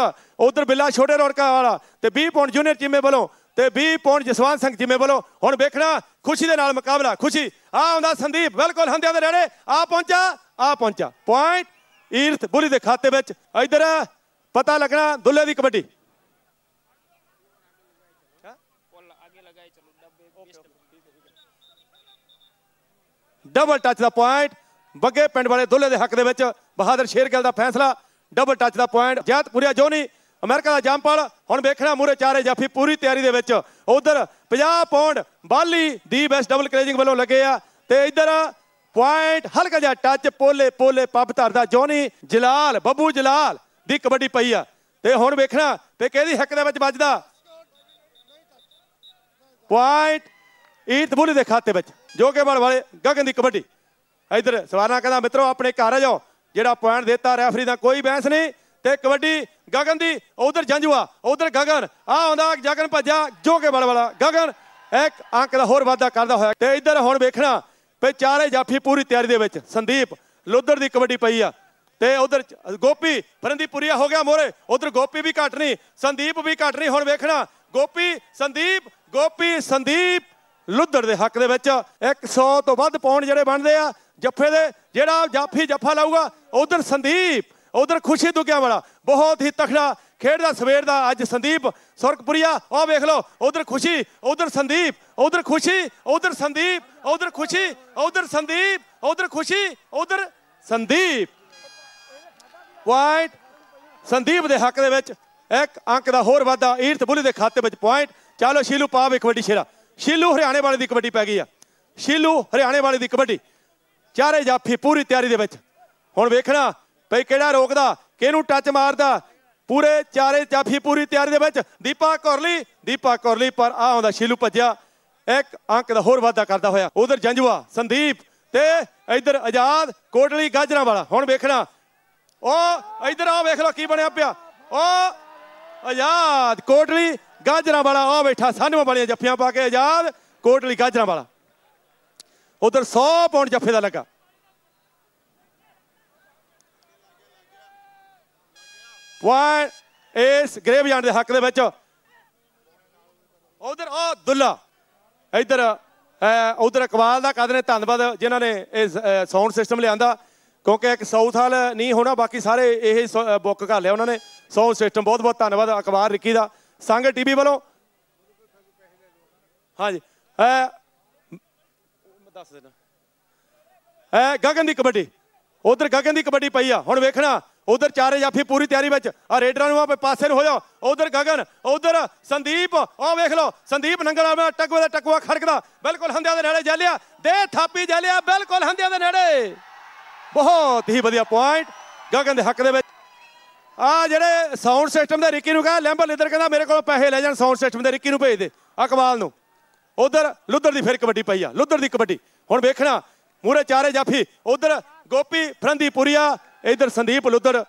[SPEAKER 2] ਉਧਰ ਬਿੱਲਾ ਛੋਟੇ ਰੋੜਕਾ ਵਾਲਾ ਤੇ 20 ਪਾਉਂਡ ਜੂਨੀਅਰ ਟੀਮੇ ਵੱਲੋਂ ਤੇ 20 ਪੁਆਇੰਟ ਜਸਵੰਤ ਸਿੰਘ ਜਿੰਮੇ ਬੋਲੋ ਹੁਣ ਵੇਖਣਾ ਖੁਸ਼ੀ ਦੇ ਨਾਲ ਮੁਕਾਬਲਾ ਖੁਸ਼ੀ ਆ ਆਉਂਦਾ ਸੰਦੀਪ ਬਿਲਕੁਲ ਹੰਦਿਆਂ ਦੇ ਰਹਿਣੇ ਆ ਪਹੁੰਚਾ ਆ ਪਹੁੰਚਾ ਪੁਆਇੰਟ ਈਰਥ ਬੁਲੀ ਦੇ ਖਾਤੇ ਵਿੱਚ ਇਧਰ ਪਤਾ ਲੱਗਣਾ ਦੁੱਲੇ ਦੀ ਕਬੱਡੀ ਡਬਲ ਟੱਚ ਦਾ ਪੁਆਇੰਟ ਬੱਗੇ ਪਿੰਡ ਵਾਲੇ ਦੁੱਲੇ ਦੇ ਹੱਕ ਦੇ ਵਿੱਚ ਬਹਾਦਰ ਸ਼ੇਰਗਲ ਦਾ ਫੈਸਲਾ ਡਬਲ ਟੱਚ ਦਾ ਪੁਆਇੰਟ ਜੈਤਪੁਰਿਆ ਜੋਨੀ ਅਮਰੀਕਾ ਦਾ ਜੰਪਲ ਹੁਣ ਵੇਖਣਾ ਮੂਰੇ ਚਾਰੇ ਜਾਫੀ ਪੂਰੀ ਤਿਆਰੀ ਦੇ ਵਿੱਚ ਉਧਰ 50 ਪੌਂਡ ਬਾਲੀ ਦੀ ਬੈਸ ਡਬਲ ਕਲੇਜਿੰਗ ਵੱਲੋਂ ਲੱਗੇ ਆ ਤੇ ਇਧਰ ਪੁਆਇੰਟ ਹਲਕਾ ਜਿਹਾ ਟੱਚ ਪੋਲੇ ਪੋਲੇ ਪੱਬ ਧਰਦਾ ਜੋਨੀ ਜਲਾਲ ਬੱਬੂ ਜਲਾਲ ਦੀ ਕਬੱਡੀ ਪਈ ਆ ਤੇ ਹੁਣ ਵੇਖਣਾ ਤੇ ਕਿਹਦੀ ਹੱਕ ਦੇ ਵਿੱਚ ਵੱਜਦਾ ਪੁਆਇੰਟ ਈਤ ਬੁਲੀ ਦੇ ਖਾਤੇ ਵਿੱਚ ਜੋਗੇ ਬਲ ਵਾਲੇ ਗਗਨ ਦੀ ਕਬੱਡੀ ਇਧਰ ਸਵਾਰਨਾ ਕਹਿੰਦਾ ਮਿੱਤਰੋ ਆਪਣੇ ਘਰ ਆ ਜਾਓ ਜਿਹੜਾ ਪੁਆਇੰਟ ਦਿੱਤਾ ਰੈਫਰੀ ਦਾ ਕੋਈ ਬਹਿਸ ਨਹੀਂ ਤੇ ਕਬੱਡੀ ਗਗਨ ਦੀ ਉਧਰ ਜੰਜੂਆ ਉਧਰ ਗਗਨ ਆ ਆਉਂਦਾ ਜਗਨ ਭੱਜਾ ਜੋਗੇ ਕੇ ਵਾਲਾ ਗਗਨ ਇੱਕ ਅੰਕ ਦਾ ਹੋਰ ਵਾਧਾ ਕਰਦਾ ਹੋਇਆ ਤੇ ਇੱਧਰ ਹੁਣ ਵੇਖਣਾ ਵੀ ਚਾਰੇ ਜਾਫੀ ਪੂਰੀ ਤਿਆਰੀ ਦੇ ਵਿੱਚ ਸੰਦੀਪ ਲੋਧਰ ਦੀ ਕਬੱਡੀ ਪਈ ਆ ਤੇ ਉਧਰ ਗੋਪੀ ਫਰੰਦੀਪੁਰੀਆ ਹੋ ਗਿਆ ਮੋਰੇ ਉਧਰ ਗੋਪੀ ਵੀ ਘਟ ਨਹੀਂ ਸੰਦੀਪ ਵੀ ਘਟ ਨਹੀਂ ਹੁਣ ਵੇਖਣਾ ਗੋਪੀ ਸੰਦੀਪ ਗੋਪੀ ਸੰਦੀਪ ਲੁੱਧੜ ਦੇ ਹੱਕ ਦੇ ਵਿੱਚ 100 ਤੋਂ ਵੱਧ ਪੌਂਡ ਜਿਹੜੇ ਬਣਦੇ ਆ ਜੱਫੇ ਦੇ ਜਿਹੜਾ ਜਾਫੀ ਜੱਫਾ ਲਾਊਗਾ ਉਧਰ ਸੰਦੀਪ ਉਧਰ ਖੁਸ਼ੀ ਦੁਕਿਆ ਵਾਲਾ ਬਹੁਤ ਹੀ ਤਖੜਾ ਖੇਡਦਾ ਸਵੇਰ ਦਾ ਅੱਜ ਸੰਦੀਪ ਸੁਰਖਪੁਰੀਆ ਆਹ ਵੇਖ ਲਓ ਉਧਰ ਖੁਸ਼ੀ ਉਧਰ ਸੰਦੀਪ ਉਧਰ ਖੁਸ਼ੀ ਉਧਰ ਸੰਦੀਪ ਉਧਰ ਖੁਸ਼ੀ ਉਧਰ ਸੰਦੀਪ ਉਧਰ ਖੁਸ਼ੀ ਉਧਰ ਸੰਦੀਪ ਪੁਆਇੰਟ ਸੰਦੀਪ ਦੇ ਹੱਕ ਦੇ ਵਿੱਚ ਇੱਕ ਅੰਕ ਦਾ ਹੋਰ ਵਾਧਾ ਈਰਤ ਬੁੱਲੀ ਦੇ ਖਾਤੇ ਵਿੱਚ ਪੁਆਇੰਟ ਚਲੋ ਸ਼ੀਲੂ ਪਾਵ ਇੱਕ ਵੱਡੀ ਸ਼ੇਰਾ ਸ਼ੀਲੂ ਹਰਿਆਣੇ ਵਾਲੇ ਦੀ ਕਬੱਡੀ ਪੈ ਗਈ ਆ ਸ਼ੀਲੂ ਹਰਿਆਣੇ ਵਾਲੇ ਦੀ ਕਬੱਡੀ ਚਾਰੇ ਜਾਫੀ ਪੂਰੀ ਤਿਆਰੀ ਦੇ ਵਿੱਚ ਹੁਣ ਵੇਖਣਾ ਭਈ ਕਿਹੜਾ ਰੋਕਦਾ ਕਿਹਨੂੰ ਟੱਚ ਮਾਰਦਾ ਪੂਰੇ ਚਾਰੇ ਜਾਫੀ ਪੂਰੀ ਤਿਆਰੀ ਦੇ ਵਿੱਚ ਦੀਪਾ ਕੋਰਲੀ ਦੀਪਾ ਕੋਰਲੀ ਪਰ ਆ ਆਉਂਦਾ ਸ਼ੀਲੂ ਭੱਜਿਆ ਇੱਕ ਅੰਕ ਦਾ ਹੋਰ ਵਾਧਾ ਕਰਦਾ ਹੋਇਆ ਉਧਰ ਜੰਜਵਾ ਸੰਦੀਪ ਤੇ ਇਧਰ ਆਜ਼ਾਦ ਕੋਟਲੀ ਗਾਜਰਾ ਵਾਲਾ ਹੁਣ ਵੇਖਣਾ ਉਹ ਇਧਰ ਆ ਵੇਖ ਲੋ ਕੀ ਬਣਿਆ ਪਿਆ ਉਹ ਆਜ਼ਾਦ ਕੋਟਲੀ ਗਾਜਰਾ ਵਾਲਾ ਆ ਬੈਠਾ ਸਾਨੂੰ ਵਾਲੀਆਂ ਜੱਫੀਆਂ ਪਾ ਕੇ ਆਜ਼ਾਦ ਕੋਟਲੀ ਗਾਜਰਾ ਵਾਲਾ ਉਧਰ 100 ਪੌਂਡ ਜੱਫੇ ਦਾ ਲੱਗਾ ਪੁਆਇੰਟ ਇਸ ਗ੍ਰੇਵ ਜਾਣ ਦੇ ਹੱਕ ਦੇ ਵਿੱਚ ਉਧਰ ਉਹ ਦੁੱਲਾ ਇਧਰ ਉਧਰ ਇਕਬਾਲ ਦਾ ਕਦਰ ਨੇ ਧੰਨਵਾਦ ਜਿਨ੍ਹਾਂ ਨੇ ਇਹ ਸਾਊਂਡ ਸਿਸਟਮ ਲਿਆਂਦਾ ਕਿਉਂਕਿ ਇੱਕ ਸਾਊਥ ਹਾਲ ਨਹੀਂ ਹੋਣਾ ਬਾਕੀ ਸਾਰੇ ਇਹ ਬੁੱਕ ਕਰ ਲਿਆ ਉਹਨਾਂ ਨੇ ਸਾਊਂਡ ਸਿਸਟਮ ਬਹੁਤ ਬਹੁਤ ਧੰਨਵਾਦ ਅਕਬਾਰ ਰਿੱਕੀ ਦਾ ਸੰਗ ਟੀਵੀ ਵੱਲੋਂ ਹਾਂਜੀ ਮੈਂ ਦੱਸ ਦੇਣਾ ਐ ਗਗਨ ਦੀ ਕਬੱਡੀ ਉਧਰ ਗਗਨ ਦੀ ਕਬੱਡੀ ਪਈ ਆ ਹੁਣ ਵੇਖਣਾ ਉਧਰ ਚਾਰੇ ਜਾਫੀ ਪੂਰੀ ਤਿਆਰੀ ਵਿੱਚ ਆ ਰੇਡਰਾਂ ਨੂੰ ਆਪੇ ਪਾਸੇ ਨੂੰ ਹੋ ਉਧਰ ਗਗਨ ਉਧਰ ਸੰਦੀਪ ਆ ਵੇਖ ਲਓ ਸੰਦੀਪ ਨੰਗਲਾ ਵਾਲਾ ਟਕਵੇ ਦਾ ਟਕਵਾ ਖੜਕਦਾ ਬਿਲਕੁਲ ਹੰਦਿਆਂ ਦੇ ਨੇੜੇ ਜਲਿਆ ਦੇ ਥਾਪੀ ਜਲਿਆ ਬਿਲਕੁਲ ਹੰਦਿਆਂ ਦੇ ਨੇੜੇ ਬਹੁਤ ਹੀ ਵਧੀਆ ਪੁਆਇੰਟ ਗਗਨ ਦੇ ਹੱਕ ਦੇ ਵਿੱਚ ਆ ਜਿਹੜੇ ਸਾਊਂਡ ਸਿਸਟਮ ਦੇ ਰਿੱਕੀ ਨੂੰ ਕਹਾਂ ਲੈਂਬਰ ਇਧਰ ਕਹਿੰਦਾ ਮੇਰੇ ਕੋਲ ਪੈਸੇ ਲੈ ਜਾਣ ਸਾਊਂਡ ਸਿਸਟਮ ਦੇ ਰਿੱਕੀ ਨੂੰ ਭੇਜ ਦੇ ਕਮਾਲ ਨੂੰ ਉਧਰ ਲੁੱਧਰ ਦੀ ਫਿਰ ਕਬੱਡੀ ਪਈ ਆ ਲੁੱਧਰ ਦੀ ਕਬੱਡੀ ਹੁਣ ਵੇਖਣਾ ਮੂਰੇ ਚਾਰੇ ਜਾਫੀ ਉਧਰ ਗੋਪੀ ਫਰੰਦੀਪੁਰੀਆ ਇਧਰ ਸੰਦੀਪ ਲੁੱਧਰ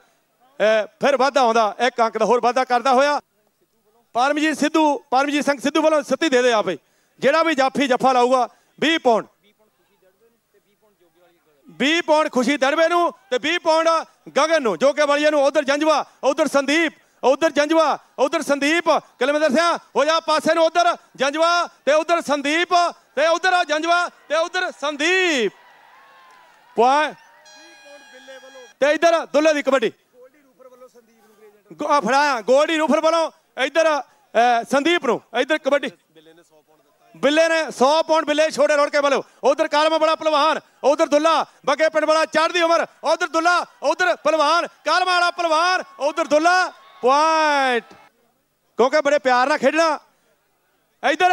[SPEAKER 2] ਫਿਰ ਵਾਧਾ ਆਉਂਦਾ ਇੱਕ ਅੰਕ ਦਾ ਹੋਰ ਵਾਧਾ ਕਰਦਾ ਹੋਇਆ ਪਰਮਜੀਤ ਸਿੱਧੂ ਪਰਮਜੀਤ ਸਿੰਘ ਸਿੱਧੂ ਵੱਲੋਂ ਸੱਤੀ ਦੇ ਦੇ ਆਪੇ ਜਿਹੜਾ ਵੀ ਜਾਫੀ ਜੱਫਾ ਲਾਊਗਾ 20 ਪੌਂਡ 20 ਪੌਂਡ ਖੁਸ਼ੀ ਦਰਵੇ ਨੂੰ ਤੇ 20 ਪੌਂਡ ਗਗਨ ਨੂੰ ਜੋਗੇ ਵਾਲੀਆਂ ਨੂੰ ਉਧਰ ਜੰਜਵਾ ਉਧਰ ਸੰਦੀਪ ਉਧਰ ਜੰਜਵਾ ਉਧਰ ਸੰਦੀਪ ਕਿਲੋਮੀਟਰ ਸਿੰਘ ਹੋ ਜਾ ਪਾਸੇ ਨੂੰ ਉਧਰ ਜੰਜਵਾ ਤੇ ਉਧਰ ਸੰਦੀਪ ਤੇ ਉਧਰ ਜੰਜਵਾ ਤੇ ਉਧਰ ਸੰਦੀਪ ਪੁਆਇੰਟ ਤੇ ਇਧਰ ਦੁੱਲੇ ਦੀ ਕਬੱਡੀ ਗੋਲਡੀ ਰੂਫਰ ਵੱਲੋਂ ਆ ਫੜਾਇਆ ਗੋਲਡੀ ਰੂਫਰ ਵੱਲੋਂ ਇਧਰ ਸੰਦੀਪ ਨੂੰ ਇਧਰ ਕਬੱਡੀ ਬਿੱਲੇ ਨੇ 100 ਪਾਉਂਡ ਬਿੱਲੇ ਛੋੜੇ ਰੋੜ ਕੇ ਵੱਲੋਂ ਉਧਰ ਕਾਲਮ ਬੜਾ ਪਹਿਲਵਾਨ ਉਧਰ ਦੁੱਲਾ ਬੱਗੇ ਪਿੰਡ ਵਾਲਾ ਚੜ੍ਹਦੀ ਉਮਰ ਉਧਰ ਦੁੱਲਾ ਉਧਰ ਪਹਿਲਵਾਨ ਕਾਲਮ ਵਾਲਾ ਪਹਿਲਵਾਨ ਉਧਰ ਦੁੱਲਾ ਪੁਆਇੰਟ ਕਿਉਂਕਿ ਬੜੇ ਪਿਆਰ ਨਾਲ ਖੇਡਣਾ ਇਧਰ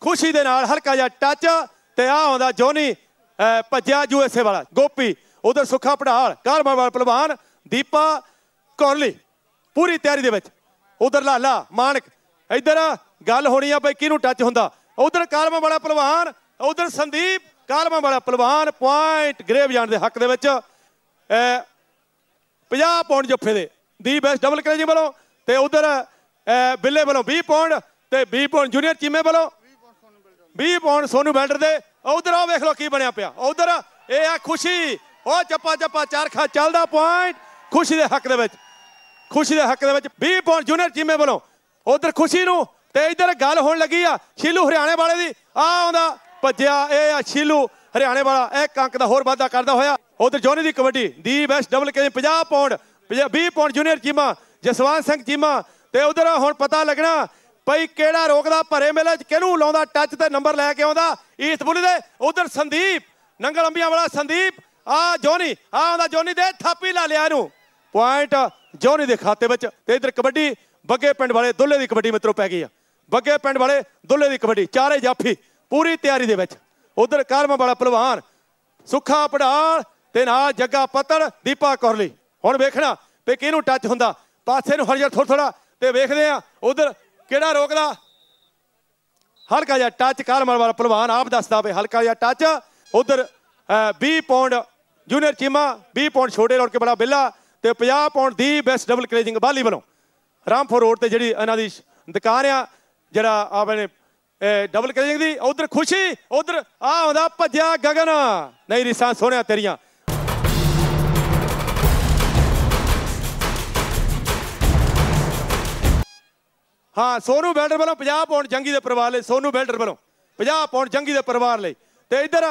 [SPEAKER 2] ਖੁਸ਼ੀ ਦੇ ਨਾਲ ਹਲਕਾ ਜਿਹਾ ਟੱਚ ਤੇ ਆ ਆਉਂਦਾ ਜੋਨੀ ਭੱਜਿਆ ਯੂਐਸਏ ਵਾਲਾ ਗੋਪੀ ਉਧਰ ਸੁੱਖਾ ਪੜਾਲ ਵਾਲ ਪਹਿਲਵਾਨ ਦੀਪਾ ਕੋਰਲੀ ਪੂਰੀ ਤਿਆਰੀ ਦੇ ਵਿੱਚ ਉਧਰ ਲਾਲਾ ਮਾਨਕ ਇੱਧਰ ਗੱਲ ਹੋਣੀ ਆ ਬਈ ਕਿਹਨੂੰ ਟੱਚ ਹੁੰਦਾ ਉਧਰ ਕਾਲਮਾ ਵਾਲਾ ਪਹਿਲਵਾਨ ਉਧਰ ਸੰਦੀਪ ਕਾਲਮਾ ਵਾਲਾ ਪਹਿਲਵਾਨ ਪੁਆਇੰਟ ਗ੍ਰੇਵ ਜਾਣ ਦੇ ਹੱਕ ਦੇ ਵਿੱਚ 50 ਪੁਆਇੰਟ ਜੱਫੇ ਦੇ ਦੀ ਬੈਸ ਡਬਲ ਕਰੇਜੀ ਵੱਲੋਂ ਤੇ ਉਧਰ ਬਿੱਲੇ ਵੱਲੋਂ 20 ਪੁਆਇੰਟ ਤੇ 20 ਪੁਆਇੰਟ ਜੂਨੀਅਰ ਚੀਮੇ ਵੱਲੋਂ 20 ਪੁਆਇੰਟ ਸੋਨੂ ਬੈਲਡਰ ਦੇ ਉਧਰ ਆ ਵੇਖ ਲੋ ਕੀ ਬਣਿਆ ਪਿਆ ਉਧਰ ਇਹ ਆ ਖੁਸ਼ੀ ਓ ਚੱਪਾ ਚੱਪਾ ਚਰਖਾ ਚੱਲਦਾ ਪੁਆਇੰਟ ਖੁਸ਼ੀ ਦੇ ਹੱਕ ਦੇ ਵਿੱਚ ਖੁਸ਼ੀ ਦੇ ਹੱਕ ਦੇ ਵਿੱਚ 20 ਪੁਆਇੰਟ ਜੂਨੀਅਰ ਟੀਮੇ ਵੱਲੋਂ ਉਧਰ ਖੁਸ਼ੀ ਨੂੰ ਤੇ ਇਧਰ ਗੱਲ ਹੋਣ ਲੱਗੀ ਆ ਸ਼ੀਲੂ ਹਰਿਆਣੇ ਵਾਲੇ ਦੀ ਆ ਆਉਂਦਾ ਭੱਜਿਆ ਇਹ ਆ ਸ਼ੀਲੂ ਹਰਿਆਣੇ ਵਾਲਾ ਇੱਕ ਅੰਕ ਦਾ ਹੋਰ ਵਾਧਾ ਕਰਦਾ ਹੋਇਆ ਉਧਰ ਜੋਨੀ ਦੀ ਕਬੱਡੀ ਦੀ ਬੈਸ ਡਬਲ ਕੇ 50 ਪੁਆਇੰਟ 20 ਪੁਆਇੰਟ ਜੂਨੀਅਰ ਟੀਮਾਂ ਜਸਵੰਤ ਸਿੰਘ ਟੀਮਾਂ ਤੇ ਉਧਰ ਹੁਣ ਪਤਾ ਲੱਗਣਾ ਭਈ ਕਿਹੜਾ ਰੋਕਦਾ ਭਰੇ ਮੇਲੇ ਚ ਕਿਹਨੂੰ ਲਾਉਂਦਾ ਟੱਚ ਤੇ ਨੰਬਰ ਲੈ ਕੇ ਆਉਂਦਾ ਬੁਲੀ ਦੇ ਉਧਰ ਸੰਦੀਪ ਨੰਗਲ ਅੰਬੀਆਂ ਵਾਲਾ ਸੰਦੀਪ ਆ ਜੋਨੀ ਆ ਆਉਂਦਾ ਜੋਨੀ ਦੇ ਥਾਪੀ ਲਾ ਲਿਆ ਇਹਨੂੰ ਪੁਆਇੰਟ ਜੋਨੀ ਦੇ ਖਾਤੇ ਵਿੱਚ ਤੇ ਇਧਰ ਕਬੱਡੀ ਬੱਗੇ ਪਿੰਡ ਵਾਲੇ ਦੁੱਲੇ ਦੀ ਕਬੱਡੀ ਮਿੱਤਰੋ ਪੈ ਗਈ ਆ ਬੱਗੇ ਪਿੰਡ ਵਾਲੇ ਦੁੱਲੇ ਦੀ ਕਬੱਡੀ ਚਾਰੇ ਜਾਫੀ ਪੂਰੀ ਤਿਆਰੀ ਦੇ ਵਿੱਚ ਉਧਰ ਕਰਮ ਵਾਲਾ ਪਹਿਲਵਾਨ ਸੁੱਖਾ ਪੜਾਲ ਤੇ ਨਾਲ ਜੱਗਾ ਪਤੜ ਦੀਪਾ ਕੋਰਲੀ ਹੁਣ ਵੇਖਣਾ ਤੇ ਕਿਹਨੂੰ ਟੱਚ ਹੁੰਦਾ ਪਾਸੇ ਨੂੰ ਹਰਜਾ ਥੋੜਾ ਥੋੜਾ ਤੇ ਵੇਖਦੇ ਆ ਉਧਰ ਕਿਹੜਾ ਰੋਕਦਾ ਹਲਕਾ ਜਿਹਾ ਟੱਚ ਕਰਮ ਵਾਲਾ ਪਹਿਲਵਾਨ ਆਪ ਦੱਸਦਾ ਵੀ ਹਲਕਾ ਜਿਹਾ ਟੱਚ ਉਧਰ 20 ਪੌਂਡ ਜੂਨੀਅਰ ਚੀਮਾ 20 ਪੁਆਇੰਟ ਛੋੜੇ ਰੋੜ ਕੇ ਬੜਾ ਬਿੱਲਾ ਤੇ 50 ਪੁਆਇੰਟ ਦੀ ਬੈਸਟ ਡਬਲ ਕਲੇਜਿੰਗ ਬਾਲੀ ਵੱਲੋਂ ਰਾਮਪੁਰ ਰੋਡ ਤੇ ਜਿਹੜੀ ਇਹਨਾਂ ਦੀ ਦੁਕਾਨ ਆ ਜਿਹੜਾ ਆਪਣੇ ਡਬਲ ਕਲੇਜਿੰਗ ਦੀ ਉਧਰ ਖੁਸ਼ੀ ਉਧਰ ਆ ਆਉਂਦਾ ਭੱਜਿਆ ਗਗਨ ਨਹੀਂ ਰਿਸਾਂ ਸੋਹਣਿਆ ਤੇਰੀਆਂ ਹਾਂ ਸੋਨੂ ਬੈਲਡਰ ਵੱਲੋਂ 50 ਪੁਆਇੰਟ ਜੰਗੀ ਦੇ ਪਰਿਵਾਰ ਲਈ ਸੋਨੂ ਬੈਲਡਰ ਵੱਲੋਂ 50 ਪੁਆਇੰਟ ਜੰਗੀ ਦੇ ਪਰਿਵਾਰ ਲਈ ਤੇ ਇਧਰ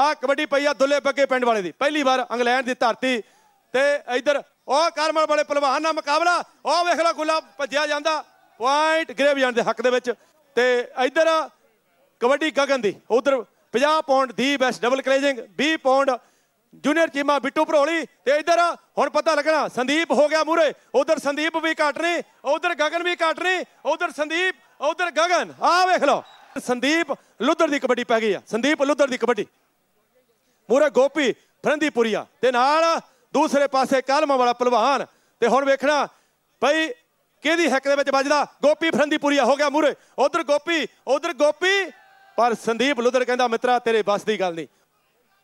[SPEAKER 2] ਆ ਕਬੱਡੀ ਪਈ ਆ ਦੁੱਲੇ ਬੱਗੇ ਪਿੰਡ ਵਾਲੇ ਦੀ ਪਹਿਲੀ ਵਾਰ ਇੰਗਲੈਂਡ ਦੀ ਧਰਤੀ ਤੇ ਇਧਰ ਉਹ ਕਰਮਲ ਵਾਲੇ ਪਹਿਲਵਾਨ ਨਾਲ ਮੁਕਾਬਲਾ ਉਹ ਵੇਖ ਲਓ ਗੁੱਲਾ ਭੱਜਿਆ ਜਾਂਦਾ ਪੁਆਇੰਟ ਗ੍ਰੇਵ ਜਾਂਦੇ ਦੇ ਹੱਕ ਦੇ ਵਿੱਚ ਤੇ ਇਧਰ ਕਬੱਡੀ ਗਗਨ ਦੀ ਉਧਰ 50 ਪਾਉਂਡ ਦੀ ਬੈਸ ਡਬਲ ਕਲੇਜਿੰਗ 20 ਪਾਉਂਡ ਜੂਨੀਅਰ ਚੀਮਾ ਬਿੱਟੂ ਭਰੋਲੀ ਤੇ ਇਧਰ ਹੁਣ ਪਤਾ ਲੱਗਣਾ ਸੰਦੀਪ ਹੋ ਗਿਆ ਮੂਰੇ ਉਧਰ ਸੰਦੀਪ ਵੀ ਘਟ ਨੇ ਉਧਰ ਗਗਨ ਵੀ ਘਟ ਨੇ ਉਧਰ ਸੰਦੀਪ ਉਧਰ ਗਗਨ ਆ ਵੇਖ ਲਓ ਸੰਦੀਪ ਲੁੱਧਰ ਦੀ ਕਬੱਡੀ ਪੈ ਗਈ ਆ ਸੰਦੀਪ ਲੁੱਧਰ ਦੀ ਕਬੱਡੀ ਮੂਰੇ ਗੋਪੀ ਫਰੰਦੀਪੁਰੀਆ ਤੇ ਨਾਲ ਦੂਸਰੇ ਪਾਸੇ ਕਲਮ ਵਾਲਾ ਪਹਿਲਵਾਨ ਤੇ ਹੁਣ ਵੇਖਣਾ ਭਾਈ ਕਿਹਦੀ ਹੱਕ ਦੇ ਵਿੱਚ ਵੱਜਦਾ ਗੋਪੀ ਫਰੰਦੀਪੁਰੀਆ ਹੋ ਗਿਆ ਮੂਰੇ ਉਧਰ ਗੋਪੀ ਉਧਰ ਗੋਪੀ ਪਰ ਸੰਦੀਪ ਲੁਧਰ ਕਹਿੰਦਾ ਮਿੱਤਰਾ ਤੇਰੇ ਬਸ ਦੀ ਗੱਲ ਨਹੀਂ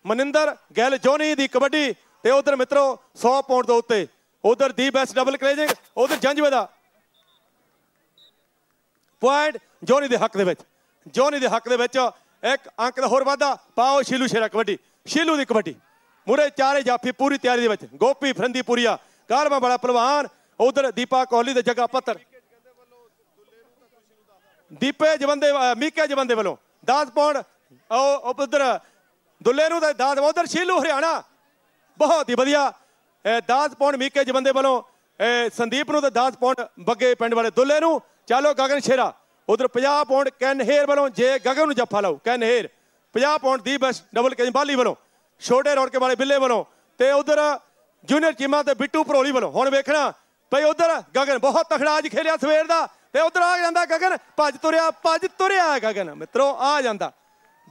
[SPEAKER 2] ਮਨਿੰਦਰ ਗੈਲ ਜੋਨੀ ਦੀ ਕਬੱਡੀ ਤੇ ਉਧਰ ਮਿੱਤਰੋ 100 ਪੁਆਇੰਟ ਦੇ ਉੱਤੇ ਉਧਰ ਦੀ ਬੈਸ ਡਬਲ ਕਲੇਜਿੰਗ ਉਧਰ ਜੰਜਵੇ ਦਾ ਪੁਆਇੰਟ ਜੋਨੀ ਦੇ ਹੱਕ ਦੇ ਵਿੱਚ ਜੋਨੀ ਦੇ ਹੱਕ ਦੇ ਵਿੱਚ ਇੱਕ ਅੰਕ ਦਾ ਹੋਰ ਵਾਧਾ ਪਾਓ ਸ਼ੀਲੂ ਸ਼ੇਰਾ ਕਬੱਡੀ ਸ਼ੀਲੂ ਦੀ ਕਬੱਡੀ ਮੁਰੇ ਚਾਰੇ ਜਾਫੀ ਪੂਰੀ ਤਿਆਰੀ ਦੇ ਵਿੱਚ ਗੋਪੀ ਫਰੰਦੀ ਪੂਰੀਆ ਕਾਲਵਾ ਬੜਾ ਪਹਿਲਵਾਨ ਉਧਰ ਦੀਪਾ ਕੋਹਲੀ ਦੇ ਜਗਾ ਪੱਤਰ ਦੀਪੇ ਜਵੰਦੇ ਮੀਕੇ ਜਵੰਦੇ ਵੱਲੋਂ 10 ਪੌਂਡ ਉਹ ਉਧਰ ਦੁੱਲੇ ਨੂੰ ਦਾ 10 ਉਧਰ ਸ਼ੀਲੂ ਹਰਿਆਣਾ ਬਹੁਤ ਹੀ ਵਧੀਆ 10 ਪੌਂਡ ਮੀਕੇ ਜਵੰਦੇ ਵੱਲੋਂ ਸੰਦੀਪ ਨੂੰ ਤੇ 10 ਪੌਂਡ ਬੱਗੇ ਪਿੰਡ ਵਾਲੇ ਦੁੱਲੇ ਨੂੰ ਚਾਲੋ ਗਗਨ ਸ਼ੇਰਾ ਉਧਰ 50 ਪੌਂਡ ਕੈਨ ਹੇਰ ਵੱਲੋਂ ਜੇ ਗਗਨ ਨੂੰ ਜੱਫਾ ਲਾਓ ਕੈਨ ਹੇਰ 50 ਪੁਆਇੰਟ ਦੀ ਬਸ ਡਬਲ ਕੇ ਬਾਲੀ ਵੱਲੋਂ ਛੋਟੇ ਰੌਣਕੇ ਵਾਲੇ ਬਿੱਲੇ ਵੱਲੋਂ ਤੇ ਉਧਰ ਜੂਨੀਅਰ ਚੀਮਾ ਤੇ ਬਿੱਟੂ ਭਰੋਲੀ ਵੱਲੋਂ ਹੁਣ ਵੇਖਣਾ ਭਈ ਉਧਰ ਗਗਨ ਬਹੁਤ ਤਖੜਾ ਅੱਜ ਖੇਲਿਆ ਸਵੇਰ ਦਾ ਤੇ ਉਧਰ ਆ ਜਾਂਦਾ ਗਗਨ ਭੱਜ ਤੁਰਿਆ ਭੱਜ ਤੁਰਿਆ ਗਗਨ ਮਿੱਤਰੋ ਆ ਜਾਂਦਾ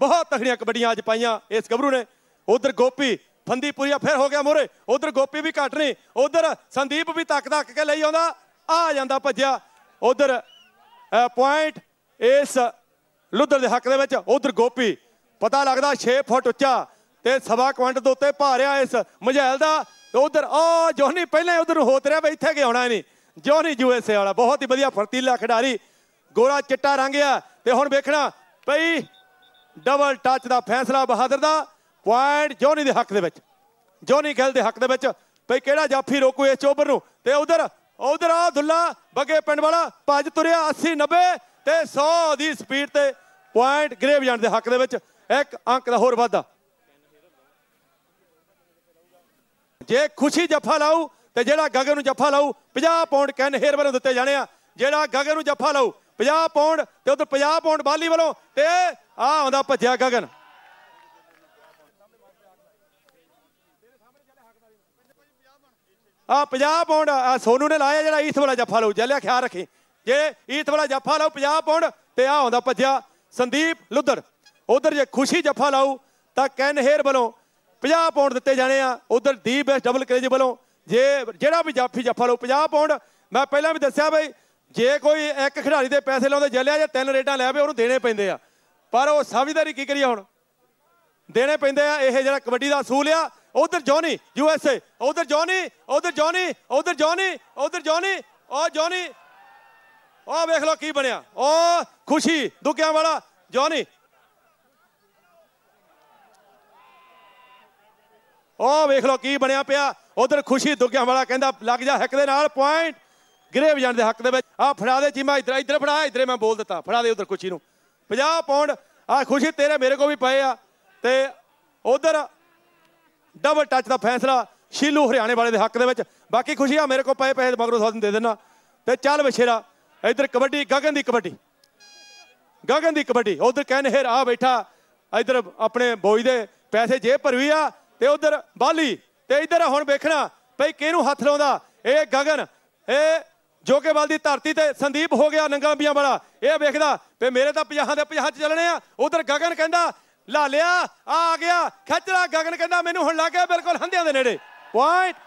[SPEAKER 2] ਬਹੁਤ ਤਖੜੀਆਂ ਕਬੱਡੀਆਂ ਅੱਜ ਪਾਈਆਂ ਇਸ ਗੱਭਰੂ ਨੇ ਉਧਰ ਗੋਪੀ ਫੰਦੀ ਪੁਰੀਆ ਫਿਰ ਹੋ ਗਿਆ ਮੋਰੇ ਉਧਰ ਗੋਪੀ ਵੀ ਘਟ ਨਹੀਂ ਉਧਰ ਸੰਦੀਪ ਵੀ ਤੱਕ ਤੱਕ ਕੇ ਲਈ ਆਉਂਦਾ ਆ ਜਾਂਦਾ ਭੱਜਿਆ ਉਧਰ ਪੁਆਇੰਟ ਇਸ ਲੁੱਧਰ ਦੇ ਹੱਕ ਦੇ ਵਿੱਚ ਉਧਰ ਗੋਪੀ ਪਤਾ ਲੱਗਦਾ 6 ਫੁੱਟ ਉੱਚਾ ਤੇ ਸਵਾ ਕੁਇੰਟ ਦੇ ਉੱਤੇ ਭਾਰਿਆ ਇਸ ਮਝੈਲ ਦਾ ਤੇ ਉਧਰ ਆ ਜੋਨੀ ਪਹਿਲਾਂ ਉਧਰ ਹੋਤ ਰਿਹਾ ਬਈ ਇੱਥੇ ਕਿ ਆਉਣਾ ਨਹੀਂ ਜੋਨੀ ਯੂਐਸਏ ਵਾਲਾ ਬਹੁਤ ਹੀ ਵਧੀਆ ਫਰਤੀਲਾ ਖਿਡਾਰੀ ਗੋਰਾ ਚਿੱਟਾ ਰੰਗਿਆ ਤੇ ਹੁਣ ਵੇਖਣਾ ਪਈ ਡਬਲ ਟੱਚ ਦਾ ਫੈਸਲਾ ਬਹਾਦਰ ਦਾ ਪੁਆਇੰਟ ਜੋਨੀ ਦੇ ਹੱਕ ਦੇ ਵਿੱਚ ਜੋਨੀ ਗਿੱਲ ਦੇ ਹੱਕ ਦੇ ਵਿੱਚ ਭਈ ਕਿਹੜਾ ਜਾਫੀ ਰੋਕੂ ਇਸ ਚੋਬਰ ਨੂੰ ਤੇ ਉਧਰ ਉਧਰ ਆ ਦੁੱਲਾ ਬੱਗੇ ਪਿੰਡ ਵਾਲਾ ਭੱਜ ਤੁਰਿਆ 80 90 ਤੇ 100 ਦੀ ਸਪੀਡ ਤੇ ਪੁਆਇੰਟ ਗ੍ਰੇਵ ਜਾਣ ਦੇ ਹੱਕ ਦੇ ਵਿੱਚ ਇੱਕ ਅੰਕ ਦਾ ਹੋਰ ਵਾਧਾ ਜੇ ਖੁਸ਼ੀ ਜੱਫਾ ਲਾਉ ਤੇ ਜਿਹੜਾ ਗਗਨ ਨੂੰ ਜੱਫਾ ਲਾਉ 50 ਪਾਉਂਡ ਕੈਨ ਹੇਰ ਵੱਲੋਂ ਦਿੱਤੇ ਜਾਣੇ ਆ ਜਿਹੜਾ ਗਗਨ ਨੂੰ ਜੱਫਾ ਲਾਉ 50 ਪਾਉਂਡ ਤੇ ਉਧਰ 50 ਪਾਉਂਡ ਬਾਲੀ ਵੱਲੋਂ ਤੇ ਆ ਆਉਂਦਾ ਭੱਜਿਆ ਗਗਨ ਆ 50 ਪਾਉਂਡ ਆ ਸੋਨੂ ਨੇ ਲਾਇਆ ਜਿਹੜਾ ਈਥ ਵਾਲਾ ਜੱਫਾ ਲਾਉ ਜਲਿਆ ਖਿਆਲ ਰੱਖੀ ਜੇ ਈਥ ਵਾਲਾ ਜੱਫਾ ਲਾਉ 50 ਪਾਉਂਡ ਤੇ ਆ ਆਉਂਦਾ ਭੱਜਿਆ ਸੰਦੀਪ ਲੁੱਧਰ ਉਧਰ ਜੇ ਖੁਸ਼ੀ ਜੱਫਾ ਲਾਉ ਤਾਂ ਕੈਨ ਹੇਅਰ ਵੱਲੋਂ 50 ਪਾਉਂਡ ਦਿੱਤੇ ਜਾਣੇ ਆ ਉਧਰ ਦੀ ਬੈਸ ਡਬਲ ਕਰੇਜ ਵੱਲੋਂ ਜੇ ਜਿਹੜਾ ਵੀ ਜਾਫੀ ਜੱਫਾ ਲਾਉ 50 ਪਾਉਂਡ ਮੈਂ ਪਹਿਲਾਂ ਵੀ ਦੱਸਿਆ ਬਈ ਜੇ ਕੋਈ ਇੱਕ ਖਿਡਾਰੀ ਦੇ ਪੈਸੇ ਲਾਉਂਦੇ ਜਲਿਆ ਜਾਂ ਤਿੰਨ ਰੇਡਾਂ ਲੈ ਆਵੇ ਉਹਨੂੰ ਦੇਣੇ ਪੈਂਦੇ ਆ ਪਰ ਉਹ ਸਮਝਦਾਰੀ ਕੀ ਕਰੀ ਹੁਣ ਦੇਣੇ ਪੈਂਦੇ ਆ ਇਹ ਜਿਹੜਾ ਕਬੱਡੀ ਦਾ ਸੂਲ ਆ ਉਧਰ ਜੌਨੀ ਯੂ ਐਸ ਏ ਉਧਰ ਜੌਨੀ ਉਧਰ ਜੌਨੀ ਉਧਰ ਜੌਨੀ ਉਧਰ ਜੌਨੀ ਉਹ ਜੌਨੀ ਉਹ ਵੇਖ ਲਓ ਕੀ ਬਣਿਆ ਉਹ ਖੁਸ਼ੀ ਦੁੱਗਿਆਂ ਵਾਲਾ ਜੌਨੀ ਉਹ ਵੇਖ ਲਓ ਕੀ ਬਣਿਆ ਪਿਆ ਉਧਰ ਖੁਸ਼ੀ ਦੁੱਗਿਆਂ ਵਾਲਾ ਕਹਿੰਦਾ ਲੱਗ ਜਾ ਹੱਕ ਦੇ ਨਾਲ ਪੁਆਇੰਟ ਗਰੇ ਜਾਣ ਦੇ ਹੱਕ ਦੇ ਵਿੱਚ ਆ ਫੜਾ ਦੇ ਚੀਮਾ ਇਧਰ ਇਧਰ ਫੜਾ ਇਧਰੇ ਮੈਂ ਬੋਲ ਦਿੱਤਾ ਫੜਾ ਦੇ ਉਧਰ ਖੁਸ਼ੀ ਨੂੰ 50 ਪਾਉਂਡ ਆ ਖੁਸ਼ੀ ਤੇਰੇ ਮੇਰੇ ਕੋ ਵੀ ਪਏ ਆ ਤੇ ਉਧਰ ਡਬਲ ਟੱਚ ਦਾ ਫੈਸਲਾ ਸ਼ੀਲੂ ਹਰਿਆਣੇ ਵਾਲੇ ਦੇ ਹੱਕ ਦੇ ਵਿੱਚ ਬਾਕੀ ਖੁਸ਼ੀ ਆ ਮੇਰੇ ਕੋ ਪਏ ਪੈਸੇ ਮਗਰੋਂ ਸਾਡੇ ਦੇ ਦੇਣਾ ਤੇ ਚੱਲ ਵਿਛੇਰਾ ਇਧਰ ਕਬੱਡੀ ਗਗਨ ਦੀ ਕਬੱਡੀ ਗਗਨ ਦੀ ਕਬੱਡੀ ਉਧਰ ਕਹਿੰਦੇ ਹੇਰ ਆ ਬੈਠਾ ਇਧਰ ਆਪਣੇ ਬੋਈ ਦੇ ਪੈਸੇ ਜੇਬ ਭਰਵੀ ਆ ਤੇ ਉਧਰ ਬਾਲੀ ਤੇ ਇਧਰ ਹੁਣ ਵੇਖਣਾ ਭਈ ਕਿਹਨੂੰ ਹੱਥ ਲਾਉਂਦਾ ਇਹ ਗਗਨ ਇਹ ਬਾਲ ਦੀ ਧਰਤੀ ਤੇ ਸੰਦੀਪ ਹੋ ਗਿਆ ਨੰਗਾ ਬੀਆਂ ਵਾਲਾ ਇਹ ਵੇਖਦਾ ਤੇ ਮੇਰੇ ਤਾਂ ਪੰਜਾਹਾਂ ਦੇ ਪੰਜਾਹ ਚ ਚੱਲਣੇ ਆ ਉਧਰ ਗਗਨ ਕਹਿੰਦਾ ਲਾ ਲਿਆ ਆ ਗਿਆ ਖੱਜਰਾ ਗਗਨ ਕਹਿੰਦਾ ਮੈਨੂੰ ਹੁਣ ਲੱਗ ਗਿਆ ਬਿਲਕੁਲ ਹੰਦਿਆਂ ਦੇ ਨੇੜੇ ਪੁਆਇੰਟ